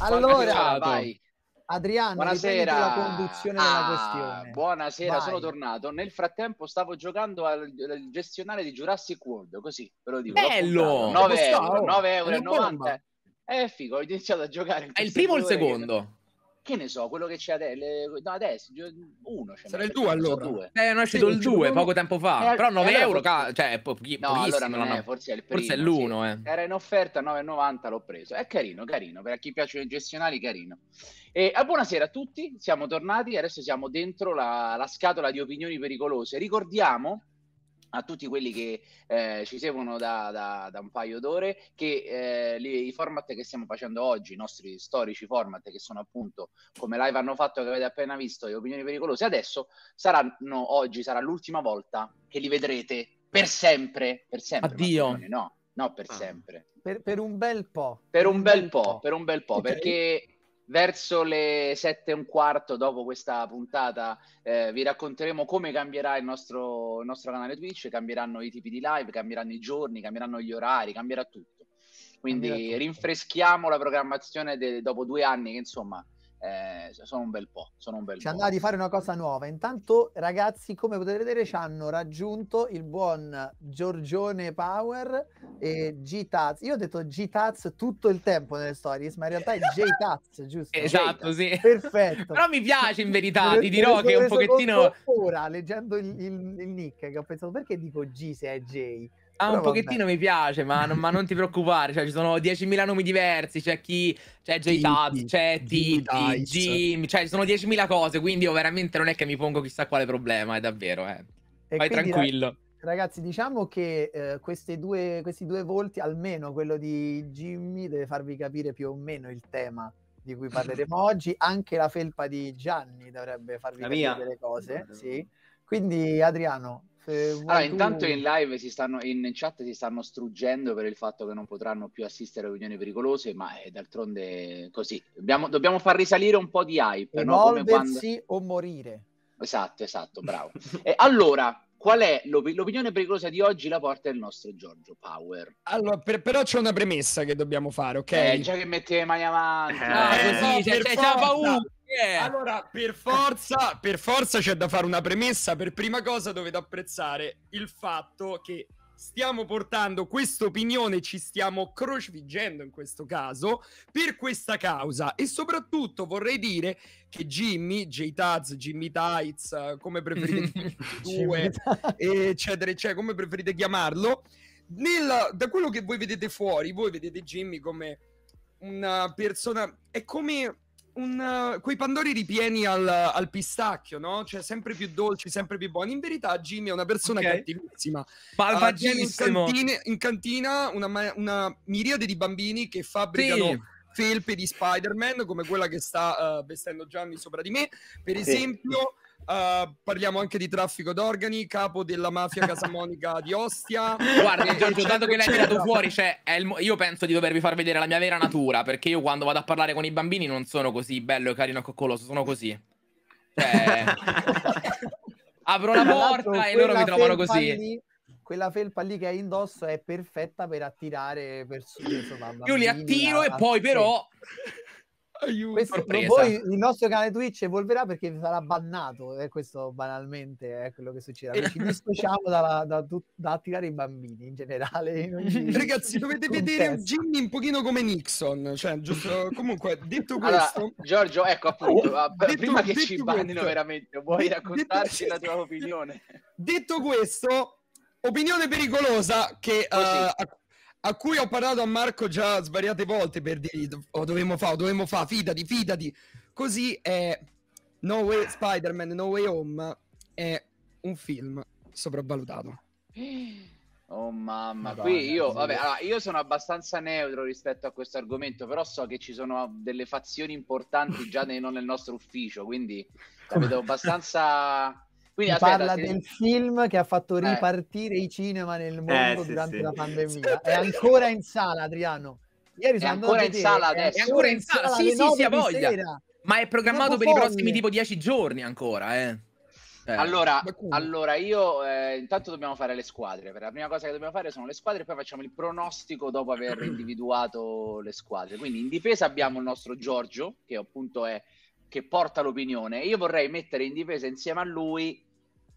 allora, vai. Adriano, buonasera. la conduzione ah, della questione. Buonasera, Vai. sono tornato. Nel frattempo stavo giocando al, al, gestionale di Jurassic World, così ve lo dico. Bello! 9 euro, 9 euro e 90. Eh, figo, ho iniziato a giocare. È il primo o il secondo? che ne so, quello che c'è adesso, no, adesso uno. Sarà il 2 allora. Due. Eh, non è uscito sì, il 2 poco tempo fa, eh, però 9 eh, allora euro, forse... cioè, po- pochi, no, allora non è, forse è il primo, forse è l'1, sì. eh. Era in offerta 9,90 l'ho preso. È carino, carino, per chi piace i gestionali, carino. E a buonasera a tutti, siamo tornati, adesso siamo dentro la, la scatola di opinioni pericolose. Ricordiamo a tutti quelli che eh, ci seguono da, da, da, un paio d'ore che eh, li, i format che stiamo facendo oggi, i nostri storici format che sono appunto come live hanno fatto che avete appena visto le opinioni pericolose, adesso saranno oggi sarà l'ultima volta che li vedrete per sempre, per sempre. Addio. No, no, per ah. sempre. Per, per, un bel po'. Per un bel, po', po', per un bel po', okay. perché verso le sette e un quarto dopo questa puntata eh, vi racconteremo come cambierà il nostro, il nostro canale Twitch, cambieranno i tipi di live, cambieranno i giorni, cambieranno gli orari, cambierà tutto. Quindi cambierà tutto. rinfreschiamo la programmazione de- dopo due anni che insomma eh, sono un bel po'. Sono un bel Ci andava di fare una cosa nuova. Intanto, ragazzi, come potete vedere, ci hanno raggiunto il buon Giorgione Power e G-Taz. Io ho detto G-Taz tutto il tempo nelle stories, ma in realtà è J-Taz, giusto? Esatto, J-Taz. sì. Perfetto. Però mi piace in verità, ti dirò che è un pochettino... Ora, leggendo il, il, il, nick, che ho pensato perché dico G se è J? Ah, un pochettino vabbè. mi piace, ma, ma, non ti preoccupare, cioè, ci sono 10.000 nomi diversi, c'è chi, c'è J-Tab, c'è Titi, Jim, cioè ci sono 10.000 cose, quindi io veramente non è che mi pongo chissà quale problema, è davvero, eh. E Vai tranquillo. Ragazzi, diciamo che eh, due, questi due volti, almeno quello di Jimmy, deve farvi capire più o meno il tema di cui parleremo oggi, anche la felpa di Gianni dovrebbe farvi la capire mia. le cose, sì. Quindi Adriano, allora, intanto in live si stanno, in chat si stanno struggendo per il fatto che non potranno più assistere a riunioni pericolose, ma è eh, d'altronde così. Dobbiamo, dobbiamo far risalire un po' di hype. Evolversi no? quando... o morire. Esatto, esatto, bravo. eh, allora, qual è l'op- l'opinione pericolosa di oggi? La porta il nostro Giorgio Power. Allora, per- però c'è una premessa che dobbiamo fare, ok? Eh, già che mette le mani avanti. Eh, eh, no, così, no, c'è, c'è paura. Yeah. Allora, per forza, per forza c'è da fare una premessa. Per prima cosa dovete apprezzare il fatto che stiamo portando questa opinione, ci stiamo crocifiggendo in questo caso, per questa causa. E soprattutto vorrei dire che Jimmy, J-Taz, Jimmy Tights, come preferite due, eccetera, eccetera, cioè, come preferite chiamarlo, nella, da quello che voi vedete fuori, voi vedete Jimmy come una persona... È come un, uh, quei pandori ripieni al, al, pistacchio, no? Cioè, sempre più dolci, sempre più buoni. In verità, Jimmy è una persona okay. cattivissima. Malvagissimo. Uh, in, in cantina una, una, miriade di bambini che fabbricano. Sì. Felpe di Spider-Man, come quella che sta uh, vestendo Gianni sopra di me, per sì. esempio, Uh, parliamo anche di traffico d'organi, capo della mafia casamonica di Ostia. Guarda, eh, Giorgio, dato che l'hai tirato fuori, cioè, il, io penso di dovervi far vedere la mia vera natura, perché io quando vado a parlare con i bambini non sono così bello e carino e coccoloso, sono così. Cioè, apro la porta e loro mi trovano così. Lì, quella felpa lì che hai indosso è perfetta per attirare persone. Insomma, io li attiro e poi però... Aiuto. Questo, voi, il nostro canale Twitch evolverà perché sarà bannato, e eh, questo banalmente è eh, quello che succederà. Ci dissociamo da, da, da, attirare i bambini in generale. In Ragazzi, dovete vedere Jimmy un pochino come Nixon. Cioè, giusto, comunque, detto questo... Allora, Giorgio, ecco appunto, oh, detto, prima che ci bannino veramente, vuoi raccontarci detto, la tua opinione? Detto questo, opinione pericolosa che... Oh, sì. uh, eh, a cui ho parlato a Marco già svariate volte per dirgli oh, dovremmo fare, dovremmo fare, fidati, fidati. Così è No Way Spider-Man, No Way Home è un film sopravvalutato. Oh mamma, Madonna, qui io, vabbè, allora, io sono abbastanza neutro rispetto a questo argomento, però so che ci sono delle fazioni importanti già nei, nel nostro ufficio, quindi capito, abbastanza quindi, aspetta, parla se... del film che ha fatto eh. ripartire eh. i cinema nel eh, mondo eh, durante sì, la pandemia. È ancora in sala, Adriano. Ieri sono è ancora in sala adesso. È ancora in sala, sì, sì, sì, ha voglia. Sera. Ma è programmato per i prossimi tipo dieci giorni ancora, eh. Eh, allora, allora, io eh, intanto dobbiamo fare le squadre. Per la prima cosa che dobbiamo fare sono le squadre, e poi facciamo il pronostico dopo aver individuato le squadre. Quindi in difesa abbiamo il nostro Giorgio, che appunto è che porta l'opinione. Io vorrei mettere in difesa insieme a lui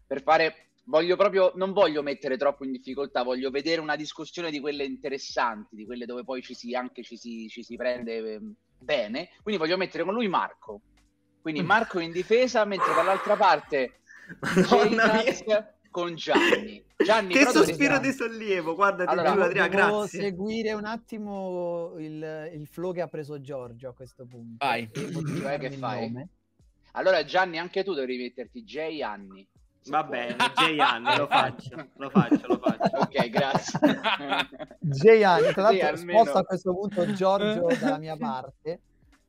per fare. Voglio proprio, non voglio mettere troppo in difficoltà, voglio vedere una discussione di quelle interessanti, di quelle dove poi ci si, anche ci si, ci si prende ehm, bene. Quindi voglio mettere con lui Marco. Quindi mm. Marco in difesa, mentre dall'altra parte Madonna Jay mia. Nats, con Gianni. Gianni che sospiro di sollievo, guarda, allora, giuro, Adriano, grazie. seguire un attimo il, il, flow che ha preso Giorgio a questo punto. Vai, cioè che fai? Allora Gianni, anche tu devi metterti J Anni. Va bene, J Anni, lo faccio, lo faccio, lo faccio. ok, grazie. J Anni, tra l'altro sì, almeno... sposto a questo punto Giorgio dalla mia parte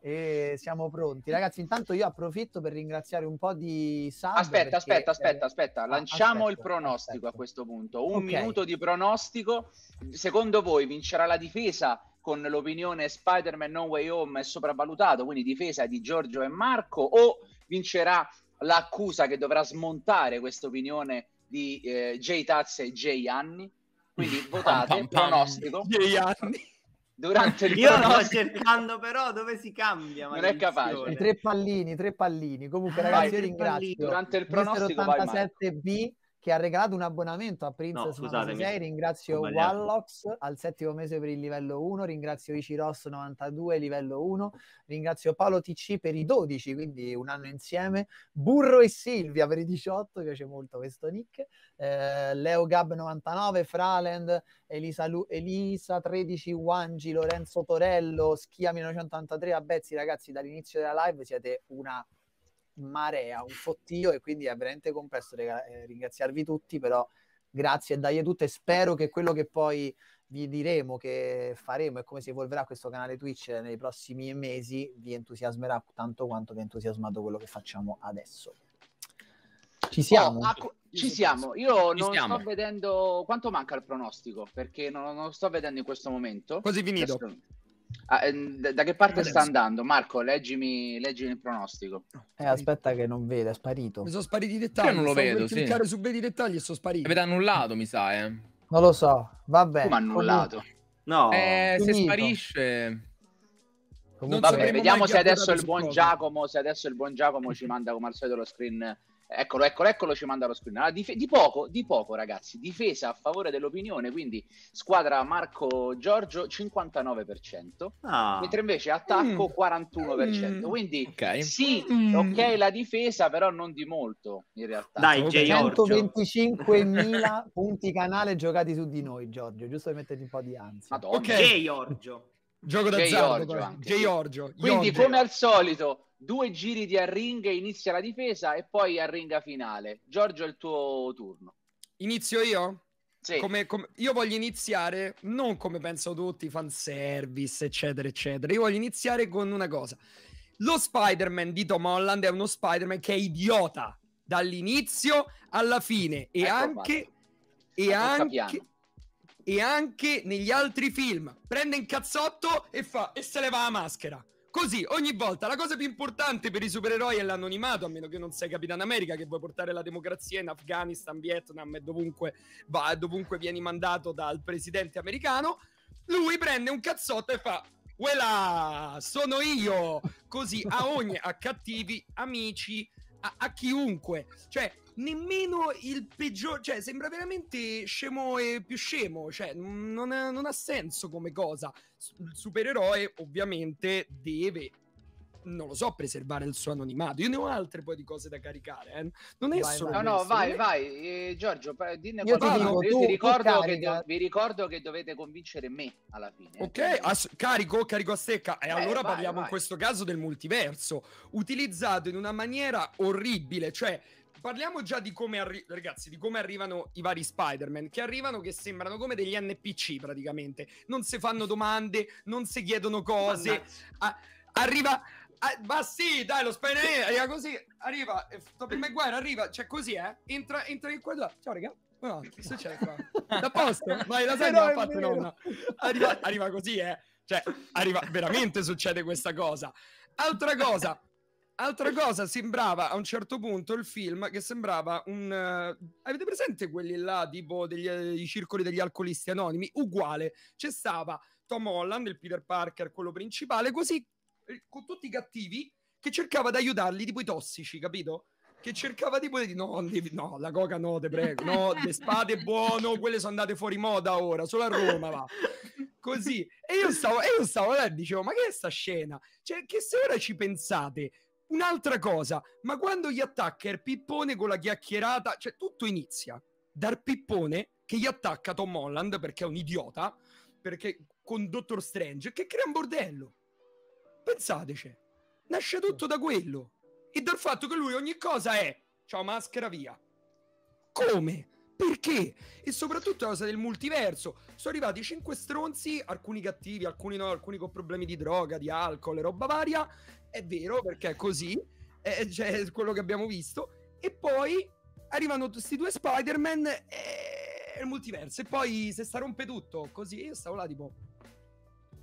e siamo pronti. Ragazzi, intanto io approfitto per ringraziare un po' di Sab. Aspetta, aspetta, eh, aspetta, aspetta, ah, lanciamo il pronostico a questo punto. Un minuto di pronostico. Secondo voi vincerà la difesa con l'opinione Spider-Man No Way Home è sopravvalutato, quindi difesa di Giorgio e Marco, o vincerà l'accusa che dovrà smontare questa opinione di eh, Jay Tazza e Jay Anni? Quindi votate, pronostico. Jay Anni. Durante il Io sto cercando però dove si cambia. Non è capace. I tre pallini, tre pallini. Comunque, ragazzi, vai, io ringrazio. Durante il pronostico 87B che ha regalato un abbonamento a Princess no, 96. Ringrazio Wallox al settimo mese per il livello 1, ringrazio Iciross 92 livello 1, ringrazio Paolo TC per i 12, quindi un anno insieme, Burro e Silvia per i 18, piace molto questo nick, eh, Leo Gab 99, Fraland, Elisa, Lu- Elisa 13, Wangi, Lorenzo Torello, Schia 1983, a Bezzi ragazzi dall'inizio della live siete una marea, un fottio e quindi è veramente complesso rega- eh, ringraziarvi tutti, però grazie e dagli tutte. Spero che quello che poi vi diremo, che faremo e come si evolverà questo canale Twitch nei prossimi mesi vi entusiasmerà tanto quanto vi ha entusiasmato quello che facciamo adesso. Ci oh, siamo. Oh, ah, acqu- ci siamo. Io ci non siamo. sto vedendo quanto manca il pronostico perché non, non, lo sto vedendo in questo momento. Così finito. Questo... Ah, ehm, da che parte Adesso. sta andando? Marco, leggimi, leggimi il pronostico. Eh, aspetta che non vedo, è sparito. Mi sono spariti i dettagli. Io non lo vedo, sì. cliccare su vedi i dettagli e sono sparito. Avete annullato, mi sa, eh. Non lo so, vabbè. Come annullato? No. Eh, se sparisce... Comunque, vabbè, vediamo se adesso il buon Giacomo, se adesso il buon Giacomo ci manda come al solito lo screen Eccolo, eccolo, eccolo, ci manda lo screen. dif- di, poco, di poco, ragazzi. Difesa a favore dell'opinione, quindi squadra Marco Giorgio 59%, ah. mentre invece attacco mm. 41%. Mm. Quindi okay. sì, mm. ok la difesa, però non di molto in realtà. Dai, 125.000 punti canale giocati su di noi, Giorgio, giusto per metterti un po' di ansia. Madonna. Ok, Giorgio. Gioco d'azzardo. Giorgio. Quindi, Giorgio. come al solito, due giri di arringhe, inizia la difesa e poi arringa finale. Giorgio, è il tuo turno. Inizio io? Sì. Come, come, io voglio iniziare non come penso tutti, fanservice, eccetera, eccetera. Io voglio iniziare con una cosa. Lo Spider-Man di Tom Holland è uno Spider-Man che è idiota dall'inizio alla fine e ecco anche... Fatto. E ecco anche e anche negli altri film prende un cazzotto e fa e se le va la maschera. Così, ogni volta, la cosa più importante per i supereroi è l'anonimato, a meno che non sei Capitano America, che vuoi portare la democrazia in Afghanistan, Vietnam e dovunque, va, dovunque vieni mandato dal presidente americano. Lui prende un cazzotto e fa Quella sono io! Così a ogni a cattivi amici a, a chiunque. Cioè, nemmeno il peggior, cioè sembra veramente scemo e più scemo, cioè non, non ha senso come cosa. Il supereroe ovviamente deve non lo so preservare il suo anonimato. Io ne ho altre poi di cose da caricare. Eh. Non è vai, solo. No, no, vai, eh. vai, eh, Giorgio, dinne io ti, dico, io tu, ti ricordo che do- vi ricordo che dovete convincere me alla fine. Eh. Ok, As- carico, carico a secca. E eh, allora vai, parliamo vai. in questo caso del multiverso, utilizzato in una maniera orribile, cioè parliamo già di come, arri- ragazzi, di come arrivano i vari Spider-Man, che arrivano che sembrano come degli NPC praticamente, non si fanno domande, non si chiedono cose, a- arriva eh, ma sì, dai, lo spider arriva così, arriva, eh, Tobey guerra, arriva, cioè così, eh, entra, entra in quella. ciao raga, no, che succede qua? Da posto? Ma la sai no, fatto nonna? Arriva, arriva così, eh, cioè, arriva, veramente succede questa cosa. Altra cosa, altra cosa, sembrava a un certo punto il film che sembrava un... Uh, avete presente quelli là, tipo degli, eh, i circoli degli alcolisti anonimi? Uguale, c'è stava... Tom Holland, il Peter Parker, quello principale, così eh, con tutti i cattivi che cercava di aiutarli, tipo i tossici, capito? Che cercava tipo di no, no, la coca no, te prego, no, le spade buono, quelle sono andate fuori moda ora, solo a Roma va. Così. E io stavo, e io stavo là e dicevo, ma che è sta scena? Cioè, che se ora ci pensate, un'altra cosa, ma quando gli attacca il pippone con la chiacchierata, cioè tutto inizia dal pippone che gli attacca Tom Holland perché è un idiota, perché con Doctor Strange, che crea un bordello. Pensateci, nasce tutto da quello e dal fatto che lui ogni cosa è ciao maschera via. Come? Perché? E soprattutto la cosa del multiverso. Sono arrivati cinque stronzi, alcuni cattivi, alcuni no, alcuni con problemi di droga, di alcol e roba varia. È vero, perché è così, è, cioè, quello che abbiamo visto. E poi arrivano questi due Spider-Man e eh, il multiverso. E poi se sta rompe tutto così, io stavo là tipo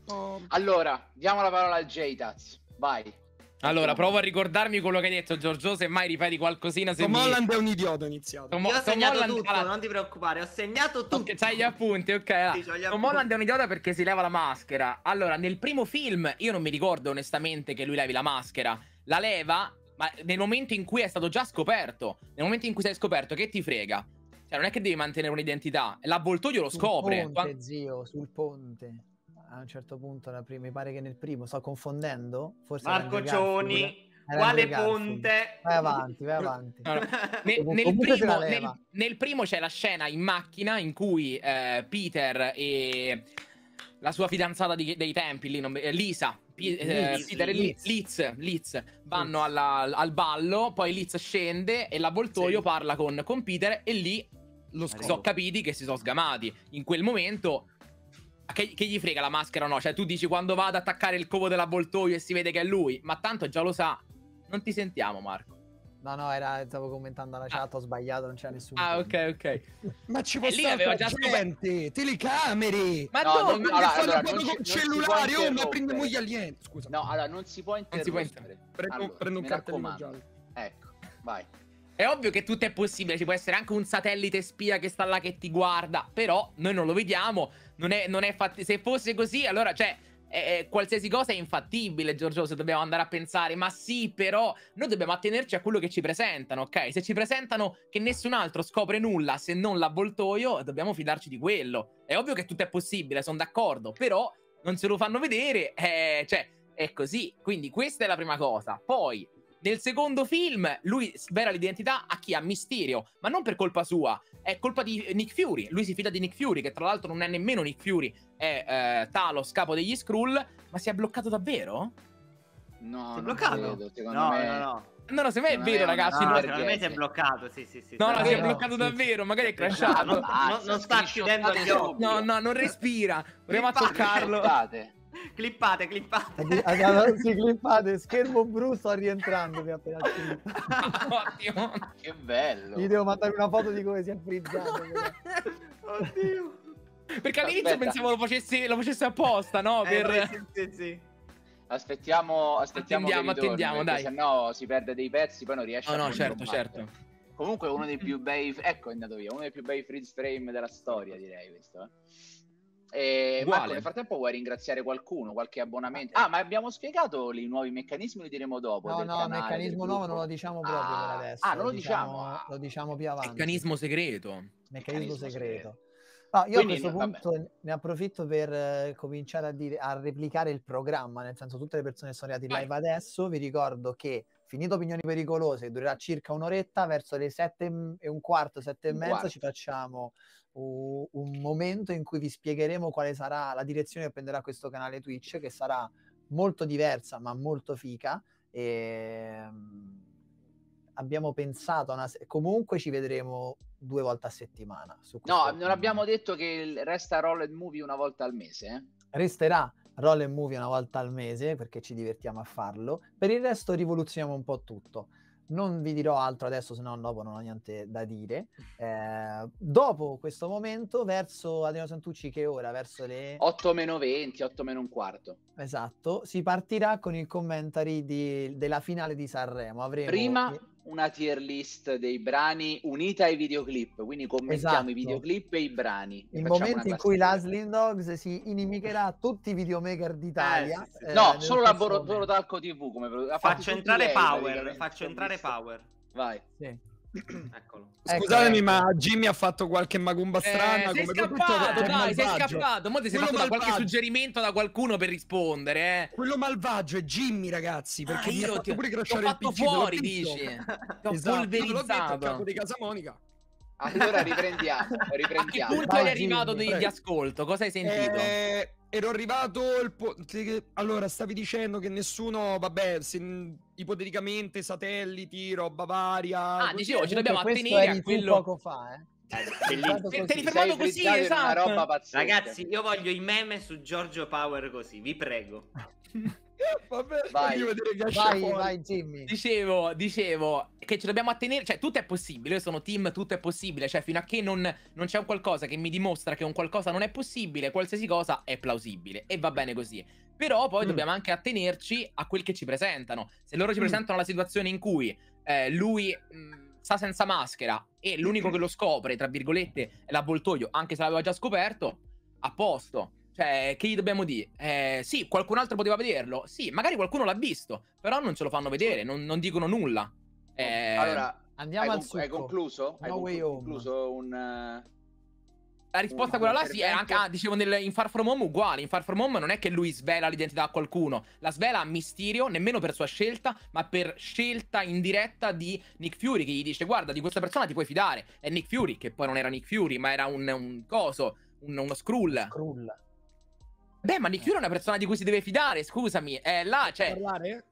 Oh. Allora, diamo la parola al Jaytaz. Vai. Allora, provo a ricordarmi quello che hai detto, Giorgio. Se mai ripeti qualcosina. Se Tom mi... Holland è un idiota iniziato. Tom, Io ho Tom segnato Holland... tutto, non ti preoccupare, ho segnato tutto. Okay, c'hai gli appunti, ok. Allora. Sì, Tom appunti. Holland è un idiota perché si leva la maschera. Allora, nel primo film io non mi ricordo onestamente che lui levi la maschera. La leva, ma nel momento in cui è stato già scoperto. Nel momento in cui sei scoperto, che ti frega? Cioè, non è che devi mantenere un'identità. L'avvoltoio lo sul scopre. Ponte, Quando... zio, sul ponte a un certo punto, prima, mi pare che nel primo, sto confondendo, forse... Marco Cioni, quale ponte? Vai avanti, vai avanti. Allora, nel, nel, primo, nel, nel, primo, c'è la scena in macchina in cui eh, Peter e la sua fidanzata di, dei tempi, lì, non, eh, Lisa, eh, e Liz, Liz, Liz vanno alla, al ballo, poi Liz scende e l'avvoltoio sì. parla con, con Peter e lì lo sono capiti che si sono sgamati. In quel momento che, che, gli frega la maschera o no? Cioè, tu dici quando va ad attaccare il covo dell'avvoltoio e si vede che è lui, ma tanto già lo sa. Non ti sentiamo, Marco. No, no, era, stavo commentando alla ah. chat, ah. ho sbagliato, non c'è nessuno. Ah, ok, ok. ma ci possono essere già gente, scoperto. telecamere! Ma no, no, no, no allora, allora, con non cellulari, oh, ma prendiamo gli alieni. Scusa. No, allora, non si può interrompere. Prendo, allora, prendo un cartellino giallo. Ecco, vai. È ovvio che tutto è possibile, ci può essere anche un satellite spia che sta là che ti guarda, però noi non lo vediamo, non è, non è fatti- se fosse così, allora, cioè, eh, qualsiasi cosa è infattibile, Giorgio, se dobbiamo andare a pensare, ma sì, però noi dobbiamo attenerci a quello che ci presentano, ok? Se ci presentano che nessun altro scopre nulla se non l'avvoltoio, dobbiamo fidarci di quello. È ovvio che tutto è possibile, sono d'accordo, però non se lo fanno vedere, eh, cioè, è così. Quindi questa è la prima cosa. Poi, nel secondo film lui svela l'identità a chi? A Mysterio, ma non per colpa sua, è colpa di Nick Fury. Lui si fida di Nick Fury, che tra l'altro non è nemmeno Nick Fury, è eh, Talos, capo degli Skrull, ma si è bloccato davvero? No, si è bloccato? Credo, no, me... no, no, no. No, no, secondo me è vero, ragazzi. No, secondo me si è bloccato. Sì, sì, sì. No, no, si è bloccato davvero. Magari è crashato. Non sta chiudendo gli occhi. No, no, non respira. Proviamo a toccarlo clippate, clippate. sì, clippate, schermo blu, sto rientrando, mi appena Ottimo, che bello. Gli devo mandare una foto di come si è frizzato. Oddio. Perché all'inizio Aspetta. pensavo lo facesse, lo facesse apposta, no? Eh, per... sì, sì, sì. Aspettiamo, aspettiamo attendiamo, attendiamo, ritorni, dai. Se no si perde dei pezzi, poi non riesce no, oh, a... No, no, certo, certo. Comunque uno dei più bei... Ecco, è andato via. Uno dei più bei freeze frame della storia, direi, questo, eh. E eh, Marco, nel frattempo vuoi ringraziare qualcuno, qualche abbonamento? Eh. Ah, ma abbiamo spiegato i nuovi meccanismi, li diremo dopo. No, no, canale, meccanismo nuovo non lo diciamo proprio ah, per adesso. Ah, non lo, lo diciamo, diciamo? Ah. Lo diciamo più avanti. Meccanismo segreto. Meccanismo, meccanismo segreto. segreto. No, io Quindi, a questo punto vabbè. ne approfitto per eh, cominciare a, dire, a replicare il programma, nel senso tutte le persone che sono arrivate eh. live adesso, vi ricordo che finito Opinioni Pericolose, che durerà circa un'oretta, verso le sette e un quarto, sette e mezza ci facciamo uh, un momento in cui vi spiegheremo quale sarà la direzione che prenderà questo canale Twitch, che sarà molto diversa ma molto fica. E ehm, abbiamo pensato una... comunque ci vedremo due volte a settimana no non abbiamo detto che resta Roll and Movie una volta al mese eh? resterà roll and movie una volta al mese perché ci divertiamo a farlo. Per il resto rivoluzioniamo un po' tutto. Non vi dirò altro adesso, se no dopo non ho niente da dire. Eh, dopo questo momento, verso Adriano Santucci, che ora? Verso le 8 meno 20, 8 meno un quarto. Esatto, si partirà con il commentary di, della finale di Sanremo. Avremo... Prima una tier list dei brani unita ai videoclip, quindi commentiamo esatto. i videoclip e i brani. Il momento in cui la Slim Dogs si inimicherà tutti i videomaker d'Italia. Eh, sì, sì. Eh, no, solo la Borotalco TV come faccio entrare Power, faccio entrare Power. Vai. Sì. Eccolo. Scusatemi, ecco, ecco. ma Jimmy ha fatto qualche magumba eh, strana. Eh, sei come scappato, tutto, dai, sei scappato. Mo' ti sei Quello fatto qualche suggerimento da qualcuno per rispondere, eh. Quello malvagio è Jimmy, ragazzi, ah, perché ah, mi ha fatto ti... pure Ti ho fatto fuori, dici. ho esatto, polverizzato. L'ho detto, capo di casa Monica. Allora riprendiamo. riprendiamo. A che punto Vai, è arrivato di, di, ascolto? Cosa hai sentito? Eh, ero arrivato. Po- allora, stavi dicendo che nessuno, vabbè, se, ipoteticamente satelliti, roba varia. Ah, dicevo, ci dobbiamo attenere a quello. poco fa, eh. eh te, li fermato così, esatto. Ragazzi, io voglio i meme su Giorgio Power così, vi prego. Vabbè, vai, vai, vai, Jimmy. Dicevo, dicevo che ci dobbiamo attenere, cioè tutto è possibile, io sono team, tutto è possibile, cioè fino a che non, non c'è un qualcosa che mi dimostra che un qualcosa non è possibile, qualsiasi cosa è plausibile e va bene così. Però poi mm. dobbiamo anche attenerci a quel che ci presentano. Se loro ci mm. presentano la situazione in cui eh, lui mh, mm, sta senza maschera e l'unico mm. che lo scopre, tra virgolette, è l'avvoltoio, anche se l'aveva già scoperto, a posto cioè, che gli dobbiamo dire? Eh, sì, qualcun altro poteva vederlo. Sì, magari qualcuno l'ha visto, però non ce lo fanno vedere, non, non dicono nulla. Eh, allora, andiamo hai al con- Hai concluso? No hai conclu- concluso un... La risposta a quella là sì, è anche, ah, dicevo nel, in Far From Home uguale, in Far From Home non è che lui svela l'identità a qualcuno, la svela a Mysterio, nemmeno per sua scelta, ma per scelta indiretta di Nick Fury, che gli dice guarda di questa persona ti puoi fidare, è Nick Fury, che poi non era Nick Fury, ma era un, un coso, un, uno Skrull. Skrull. Beh, ma Nick Fury è una persona di cui si deve fidare, scusami. È là, cioè... Parlare?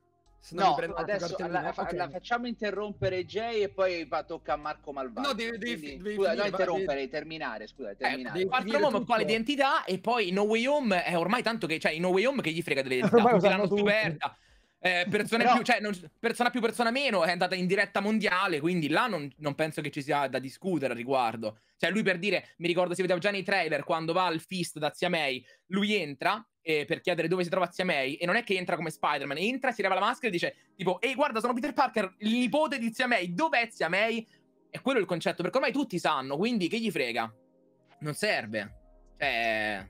No, adesso la, okay. la, facciamo interrompere Jay e poi va, tocca a Marco Malvagio. No, devi, devi, Quindi, devi scusa, finire, no, interrompere, devi... terminare, scusa, eh, terminare. Eh, Parto l'uomo qua l'identità e poi No Way Home è ormai tanto che, cioè, in No Way Home che gli frega dell'identità, tutti l'hanno scoperta. Eh, persona, Però... più, cioè, non, persona, più, persona meno è andata in diretta mondiale, quindi là non, non, penso che ci sia da discutere al riguardo. Cioè, lui per dire, mi ricordo, si vedeva già nei trailer quando va al fist da Zia May, lui entra eh, per chiedere dove si trova Zia May e non è che entra come Spider-Man, entra, si leva la maschera e dice, tipo, ehi guarda, sono Peter Parker, il nipote di Zia May, dov'è Zia May? È quello il concetto, perché ormai tutti sanno, quindi che gli frega? Non serve. Cioè...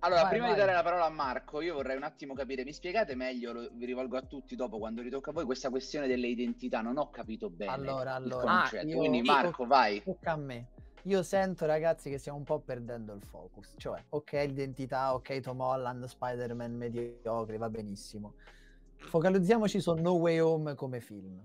Allora, vai, prima vai. di dare la parola a Marco, io vorrei un attimo capire, mi spiegate meglio, lo, vi rivolgo a tutti dopo quando ritocca a voi, questa questione delle identità, non ho capito bene. Allora, allora, ah, io, quindi Marco, io, vai. Tocca a me. Io sento ragazzi che stiamo un po' perdendo il focus, cioè, ok, identità, ok, Tom Holland, Spider-Man mediocre, va benissimo. Focalizziamoci su No Way Home come film.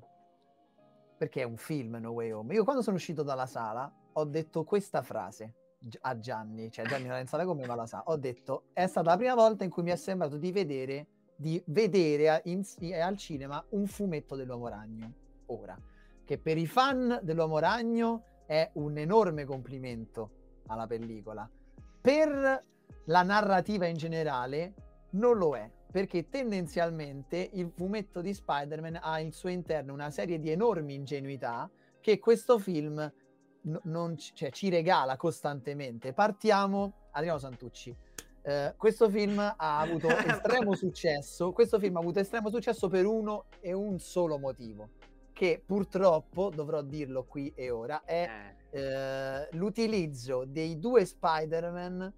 Perché è un film No Way Home. Io quando sono uscito dalla sala ho detto questa frase a Gianni, cioè Gianni Lorenzana come ma la sa, ho detto è stata la prima volta in cui mi è sembrato di vedere, di vedere a, in, eh, al cinema un fumetto dell'Uomo Ragno, ora, che per i fan dell'Uomo Ragno è un enorme complimento alla pellicola, per la narrativa in generale non lo è, perché tendenzialmente il fumetto di Spider-Man ha al suo interno una serie di enormi ingenuità che questo film non, cioè, ci regala costantemente. Partiamo, Adriano Santucci. Eh, questo film ha avuto estremo successo. Questo film ha avuto estremo successo per uno e un solo motivo. Che purtroppo dovrò dirlo qui e ora è eh. eh, l'utilizzo dei due Spider-Man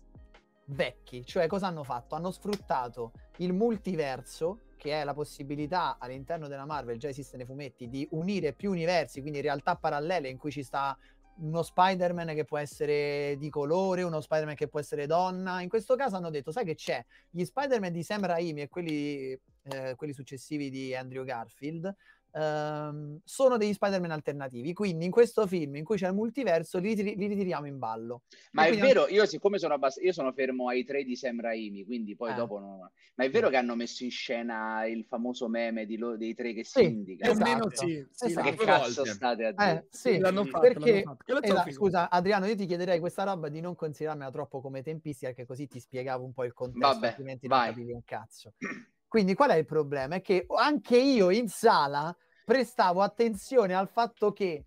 vecchi. Cioè, cosa hanno fatto? Hanno sfruttato il multiverso, che è la possibilità all'interno della Marvel, già esiste nei fumetti, di unire più universi, quindi realtà parallele in cui ci sta uno Spider-Man che può essere di colore, uno Spider-Man che può essere donna. In questo caso hanno detto, sai che c'è? Gli Spider-Man di Sam Raimi e quelli, eh, quelli successivi di Andrew Garfield ehm, sono degli Spider-Man alternativi. Quindi in questo film in cui c'è il multiverso li, ritiri- li ritiriamo in ballo. Ma è vero, non... io siccome sono, abbast- io sono fermo ai tre di Sam Raimi, quindi poi eh. dopo non... Ma è vero mm. che hanno messo in scena il famoso meme lo- dei tre che si esatto. sì, indica? Esatto. Meno sì, sì esatto. Che cazzo volte. state a eh, dire? Eh, sì, l'hanno fatto, perché... L'hanno fatto. Esatto, scusa Adriano, io ti chiederei questa roba di non considerarmela troppo come tempistica, perché così ti spiegavo un po' il contesto, Vabbè, altrimenti vai. non capivi un cazzo. Quindi qual è il problema? È che anche io in sala prestavo attenzione al fatto che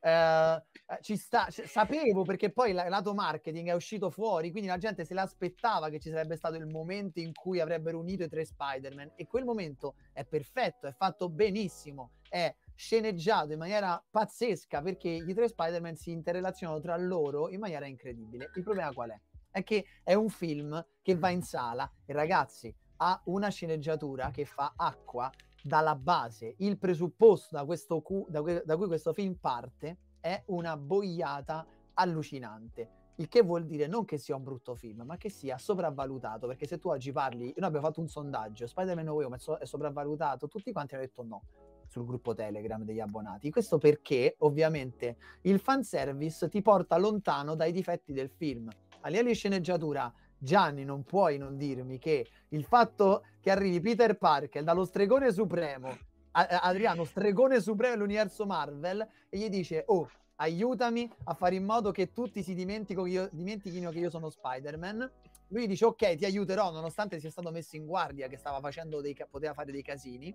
eh, ci sta, c- sapevo perché poi il lato marketing è uscito fuori, quindi la gente se l'aspettava che ci sarebbe stato il momento in cui avrebbero unito i tre Spider-Man e quel momento è perfetto, è fatto benissimo, è sceneggiato in maniera pazzesca perché i tre Spider-Man si interrelazionano tra loro in maniera incredibile. Il problema qual è? È che è un film che va in sala e ragazzi ha una sceneggiatura che fa acqua dalla base, il presupposto da, cu- da, que- da cui questo film parte è una boiata allucinante. Il che vuol dire non che sia un brutto film, ma che sia sopravvalutato. Perché se tu oggi parli, noi abbiamo fatto un sondaggio, Spider-Man No Way Home è, so- è sopravvalutato, tutti quanti hanno detto no sul gruppo Telegram degli abbonati. Questo perché, ovviamente, il fanservice ti porta lontano dai difetti del film. A livello di sceneggiatura Gianni, non puoi non dirmi che il fatto che arrivi Peter Parker dallo stregone supremo, Adriano, stregone supremo dell'universo Marvel, e gli dice, oh, aiutami a fare in modo che tutti si dimentichino che io, sono Spider-Man. Lui dice, ok, ti aiuterò, nonostante sia stato messo in guardia che stava facendo dei, poteva fare dei casini.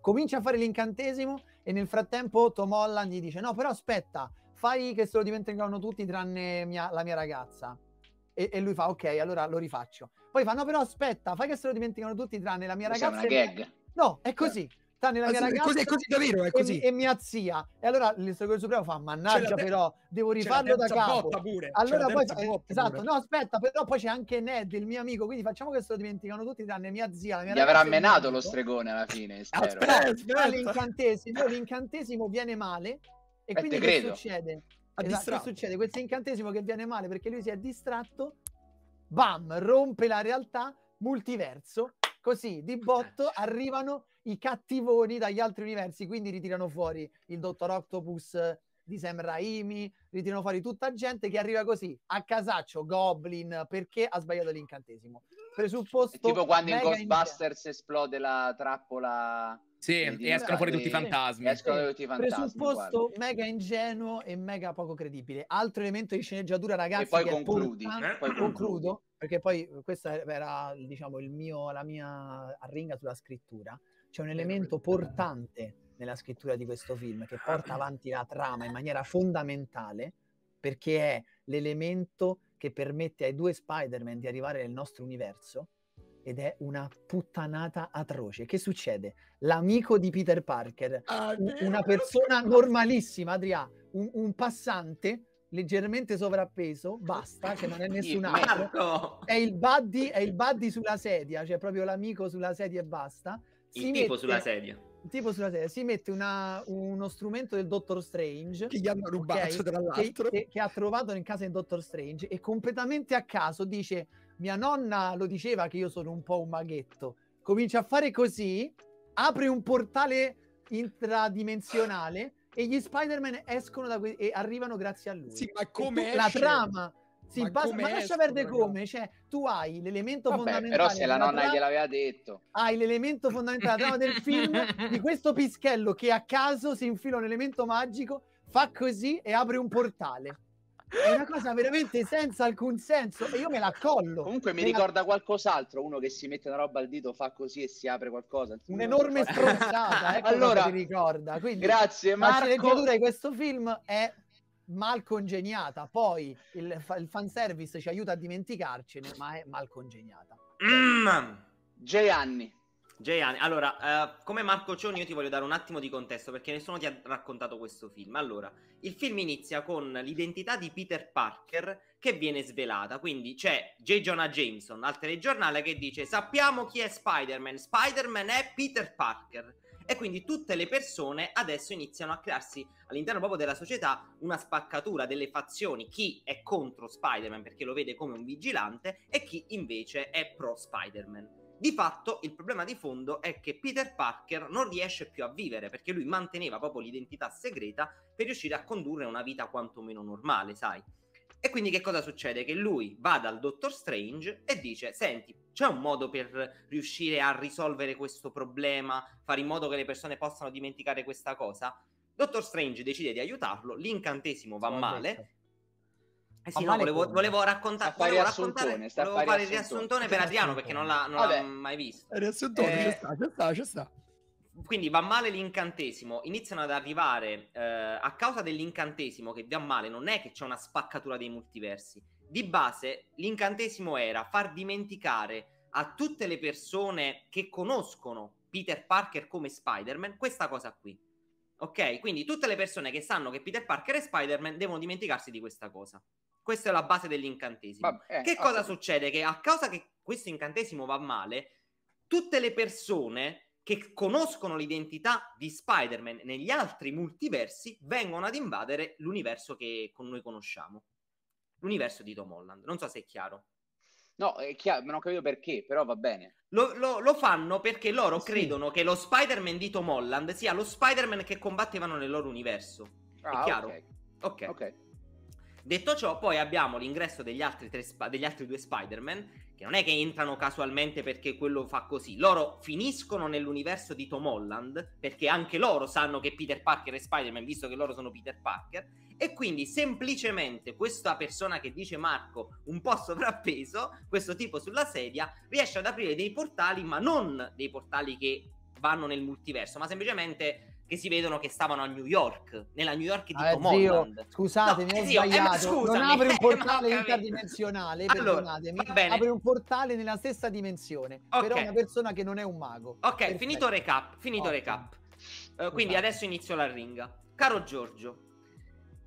Comincia a fare l'incantesimo e nel frattempo Tom Holland gli dice, no, però aspetta, fai che se lo dimenticheranno tutti tranne mia, la mia ragazza. E, e, lui fa ok, allora lo rifaccio. Poi fa no però aspetta, fai che se lo dimenticano tutti tranne la mia ragazza. una gag. No, è così. Eh. Nella mia ragazza. È così, davvero, è così. E, e mia zia. E allora l'istruttore supremo fa mannaggia te- però, devo rifarlo da capo. Pure. Allora poi eh, esatto, pure. no aspetta, però poi c'è anche Ned, il mio amico, quindi facciamo che se lo dimenticano tutti tranne mia zia, la mia Gli avrà menato lo stregone alla fine, spero. Aspetta, aspetta. L'incantesimo, l'incantesimo viene male e eh, quindi che succede? A esatto, che succede? Questo incantesimo che viene male perché lui si è distratto, bam, rompe la realtà, multiverso, così di botto eh. arrivano i cattivoni dagli altri universi, quindi ritirano fuori il dottor Octopus di Sam Raimi, ritirano fuori tutta gente che arriva così, a casaccio, Goblin, perché ha sbagliato l'incantesimo. Presupposto... È tipo quando in Ghostbusters inizia. esplode la trappola sì, e escono fuori tutti i fantasmi. Escono tutti i fantasmi. Presupposto guarda. mega ingenuo e mega poco credibile. Altro elemento di sceneggiatura, ragazzi. E poi concludi. Portante, eh? Poi concludo, perché poi questa era diciamo, mio, la mia arringa sulla scrittura. C'è un elemento portante nella scrittura di questo film che porta avanti la trama in maniera fondamentale perché è l'elemento che permette ai due Spider-Man di arrivare nel nostro universo ed è una puttanata atroce. Che succede? L'amico di Peter Parker, ah, una persona normalissima, Adrià, un, un passante leggermente sovrappeso, basta, che non è nessun altro. È il, buddy, è il buddy sulla sedia, cioè proprio l'amico sulla sedia e basta. Si il tipo mette, sulla sedia. Tipo sulla sedia, si mette una, uno strumento del Dottor Strange che gli hanno rubato, okay, tra l'altro, che, che, che ha trovato in casa del Dottor Strange e completamente a caso dice mia nonna lo diceva che io sono un po' un maghetto. Comincia a fare così, apre un portale intradimensionale e gli Spider-Man escono da que- e arrivano grazie a lui. Sì, ma come La trama sì, ma, basta, ma lascia perdere come, cioè tu hai l'elemento Vabbè, fondamentale. Però se la nonna trama, gliel'aveva detto. Hai l'elemento fondamentale della trama del film di questo pischello che a caso si infila un elemento magico, fa così e apre un portale è una cosa veramente senza alcun senso e io me la collo. Comunque mi ricorda la... qualcos'altro, uno che si mette una roba al dito, fa così e si apre qualcosa. Un'enorme stronzata, ecco allora, mi ricorda. Quindi, grazie Marco. La sceneggiatura di questo film è mal congegnata, poi il, il fanservice ci aiuta a dimenticarcene, ma è mal congegnata. Mm. Gianni. Gianni, allora, uh, come Marco Cioni io ti voglio dare un attimo di contesto perché nessuno ti ha raccontato questo film. Allora, il film inizia con l'identità di Peter Parker che viene svelata, quindi c'è J. Jonah Jameson al telegiornale che dice sappiamo chi è Spider-Man, Spider-Man è Peter Parker. E quindi tutte le persone adesso iniziano a crearsi all'interno proprio della società una spaccatura delle fazioni, chi è contro Spider-Man perché lo vede come un vigilante e chi invece è pro Spider-Man. Di fatto il problema di fondo è che Peter Parker non riesce più a vivere perché lui manteneva proprio l'identità segreta per riuscire a condurre una vita quantomeno normale, sai. E quindi che cosa succede? Che lui va dal Dottor Strange e dice: Senti, c'è un modo per riuscire a risolvere questo problema, fare in modo che le persone possano dimenticare questa cosa? Dottor Strange decide di aiutarlo, l'incantesimo va male, eh sì, ah, no, volevo, volevo, racconta- volevo raccontare, volevo fare il riassuntone per Adriano perché non, l'ha, non l'ha mai visto. riassuntone, eh, c'è sta, ci sta, c'è sta. Quindi va male l'incantesimo, iniziano ad arrivare eh, a causa dell'incantesimo che va male, non è che c'è una spaccatura dei multiversi. Di base l'incantesimo era far dimenticare a tutte le persone che conoscono Peter Parker come Spider-Man questa cosa qui Ok? Quindi tutte le persone che sanno che Peter Parker è Spider-Man devono dimenticarsi di questa cosa. Questa è la base dell'incantesimo. Vabbè, eh, che cosa succede? Che a causa che questo incantesimo va male, tutte le persone che conoscono l'identità di Spider-Man negli altri multiversi vengono ad invadere l'universo che con noi conosciamo. L'universo di Tom Holland. Non so se è chiaro. No, è chiaro, ma non capito perché, però va bene. Lo, lo, lo fanno perché loro sì. credono che lo Spider-Man di Tom Holland sia lo Spider-Man che combattevano nel loro universo. Ah, è chiaro? Ok. okay. okay. Detto ciò, poi abbiamo l'ingresso degli altri, spa- degli altri due Spider-Man che non è che entrano casualmente perché quello fa così, loro finiscono nell'universo di Tom Holland perché anche loro sanno che Peter Parker è Spider-Man, visto che loro sono Peter Parker, e quindi semplicemente questa persona che dice Marco un po' sovrappeso, questo tipo sulla sedia, riesce ad aprire dei portali, ma non dei portali che vanno nel multiverso, ma semplicemente che si vedono che stavano a New York, nella New York di ah, Tom Holland. Scusatemi, no, ho zio, sbagliato. Eh, non apri un portale eh, interdimensionale, allora, apri un portale nella stessa dimensione, okay. però una persona che non è un mago. Ok, Perfetto. finito recap, finito okay. recap. Uh, quindi adesso inizio la ringa. Caro Giorgio,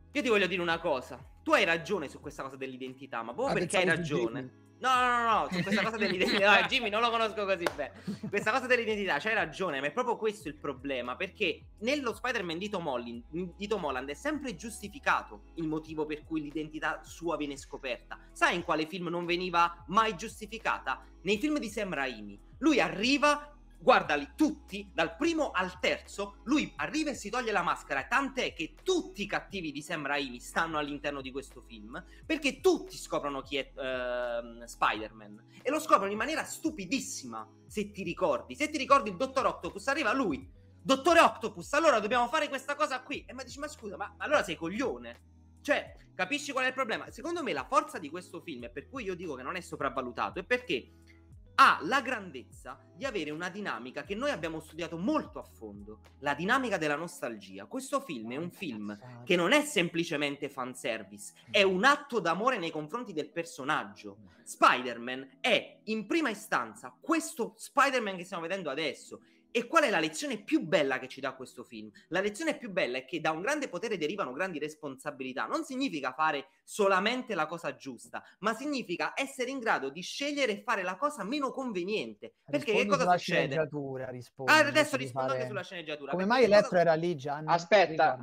io ti voglio dire una cosa. Tu hai ragione su questa cosa dell'identità, ma proprio perché hai ragione. No, no, no, no, questa cosa dell'identità, no, Jimmy non lo conosco così bene. Questa cosa dell'identità, c'hai ragione, ma è proprio questo il problema, perché nello Spider-Man di Tom, Holland, di Tom Holland è sempre giustificato il motivo per cui l'identità sua viene scoperta. Sai in quale film non veniva mai giustificata? Nei film di Sam Raimi. Lui arriva, guardali tutti, dal primo al terzo, lui arriva e si toglie la maschera, tant'è che tutti i cattivi di Sam Raimi stanno all'interno di questo film, perché tutti scoprono chi è uh, Spider-Man, e lo scoprono in maniera stupidissima, se ti ricordi, se ti ricordi il Dottor Octopus, arriva lui, Dottore Octopus, allora dobbiamo fare questa cosa qui, e mi dici, ma scusa, ma allora sei coglione, cioè, capisci qual è il problema? Secondo me la forza di questo film, e per cui io dico che non è sopravvalutato, è perché ha la grandezza di avere una dinamica che noi abbiamo studiato molto a fondo, la dinamica della nostalgia. Questo film è un film che non è semplicemente fanservice, è mm. un atto d'amore nei confronti del personaggio. Mm. Spider-Man è in prima istanza questo Spider-Man che stiamo vedendo adesso e qual è la lezione più bella che ci dà questo film? La lezione più bella è che da un grande potere derivano grandi responsabilità. Non significa fare solamente la cosa giusta, ma significa essere in grado di scegliere e fare la cosa meno conveniente. Perché rispondi che cosa sulla succede? Sceneggiatura, rispondi, ah, adesso rispondo fare... anche sulla sceneggiatura. Come mai Elettro cosa... era lì, Gianni? Aspetta.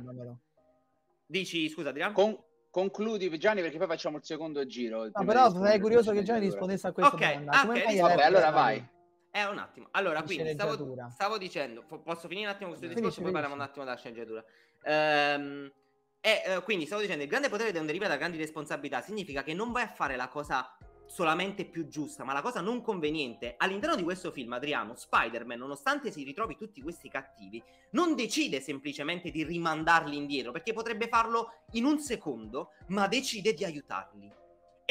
Dici, scusa, Adriano? Con concludi Gianni perché poi facciamo il secondo giro. Il no, però sarei curioso che Gianni rispondesse a questa okay, domanda. Come okay, vabbè, allora vai. Eh, un attimo. Allora, quindi stavo, stavo, dicendo, posso finire un attimo questo finisci, discorso, finisci. poi parliamo un attimo della sceneggiatura. Ehm, e, eh, eh, quindi stavo dicendo, il grande potere non deriva da grandi responsabilità, significa che non vai a fare la cosa solamente più giusta, ma la cosa non conveniente. All'interno di questo film, Adriano, Spider-Man, nonostante si ritrovi tutti questi cattivi, non decide semplicemente di rimandarli indietro, perché potrebbe farlo in un secondo, ma decide di aiutarli.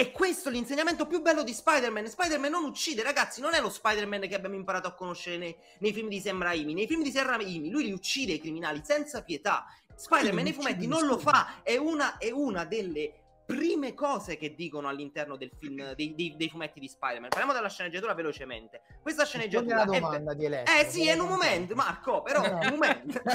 E questo è l'insegnamento più bello di Spider-Man. Spider-Man non uccide, ragazzi, non è lo Spider-Man che abbiamo imparato a conoscere nei, nei film di Sam Raimi. Nei film di Sam Raimi lui li uccide i criminali senza pietà. Spider-Man nei fumetti non lo fa, è una, è una delle prime cose che dicono all'interno del film, dei, dei, dei fumetti di Spider-Man. Parliamo della sceneggiatura velocemente. Questa sceneggiatura. È domanda è... di Elettra, eh sì, è un momento, Marco, però è un momento.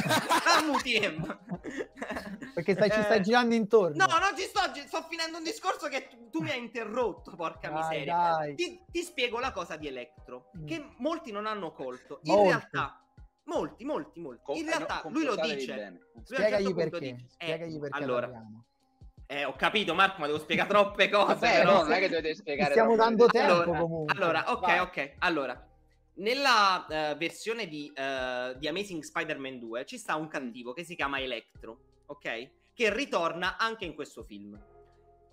Perché stai, ci stai eh, girando intorno. No, non ci sto, sto finendo un discorso che tu, tu mi hai interrotto, porca dai, miseria. Dai. Ti, ti, spiego la cosa di Electro, mm. che molti non hanno colto. In molti. realtà molti, molti, molti. In eh, realtà lui lo dice. Certo spiegagli, certo perché. Dice, eh, perché. Allora, parliamo. Eh, ho capito, Marco, ma devo spiegare troppe cose. Vabbè, però... no, non è che dovete spiegare. Stiamo dando tempo allora, comunque. Allora, ok, Vai. ok. Allora, nella uh, versione di, uh, di Amazing Spider-Man 2 ci sta un cattivo che si chiama Electro, ok? Che ritorna anche in questo film.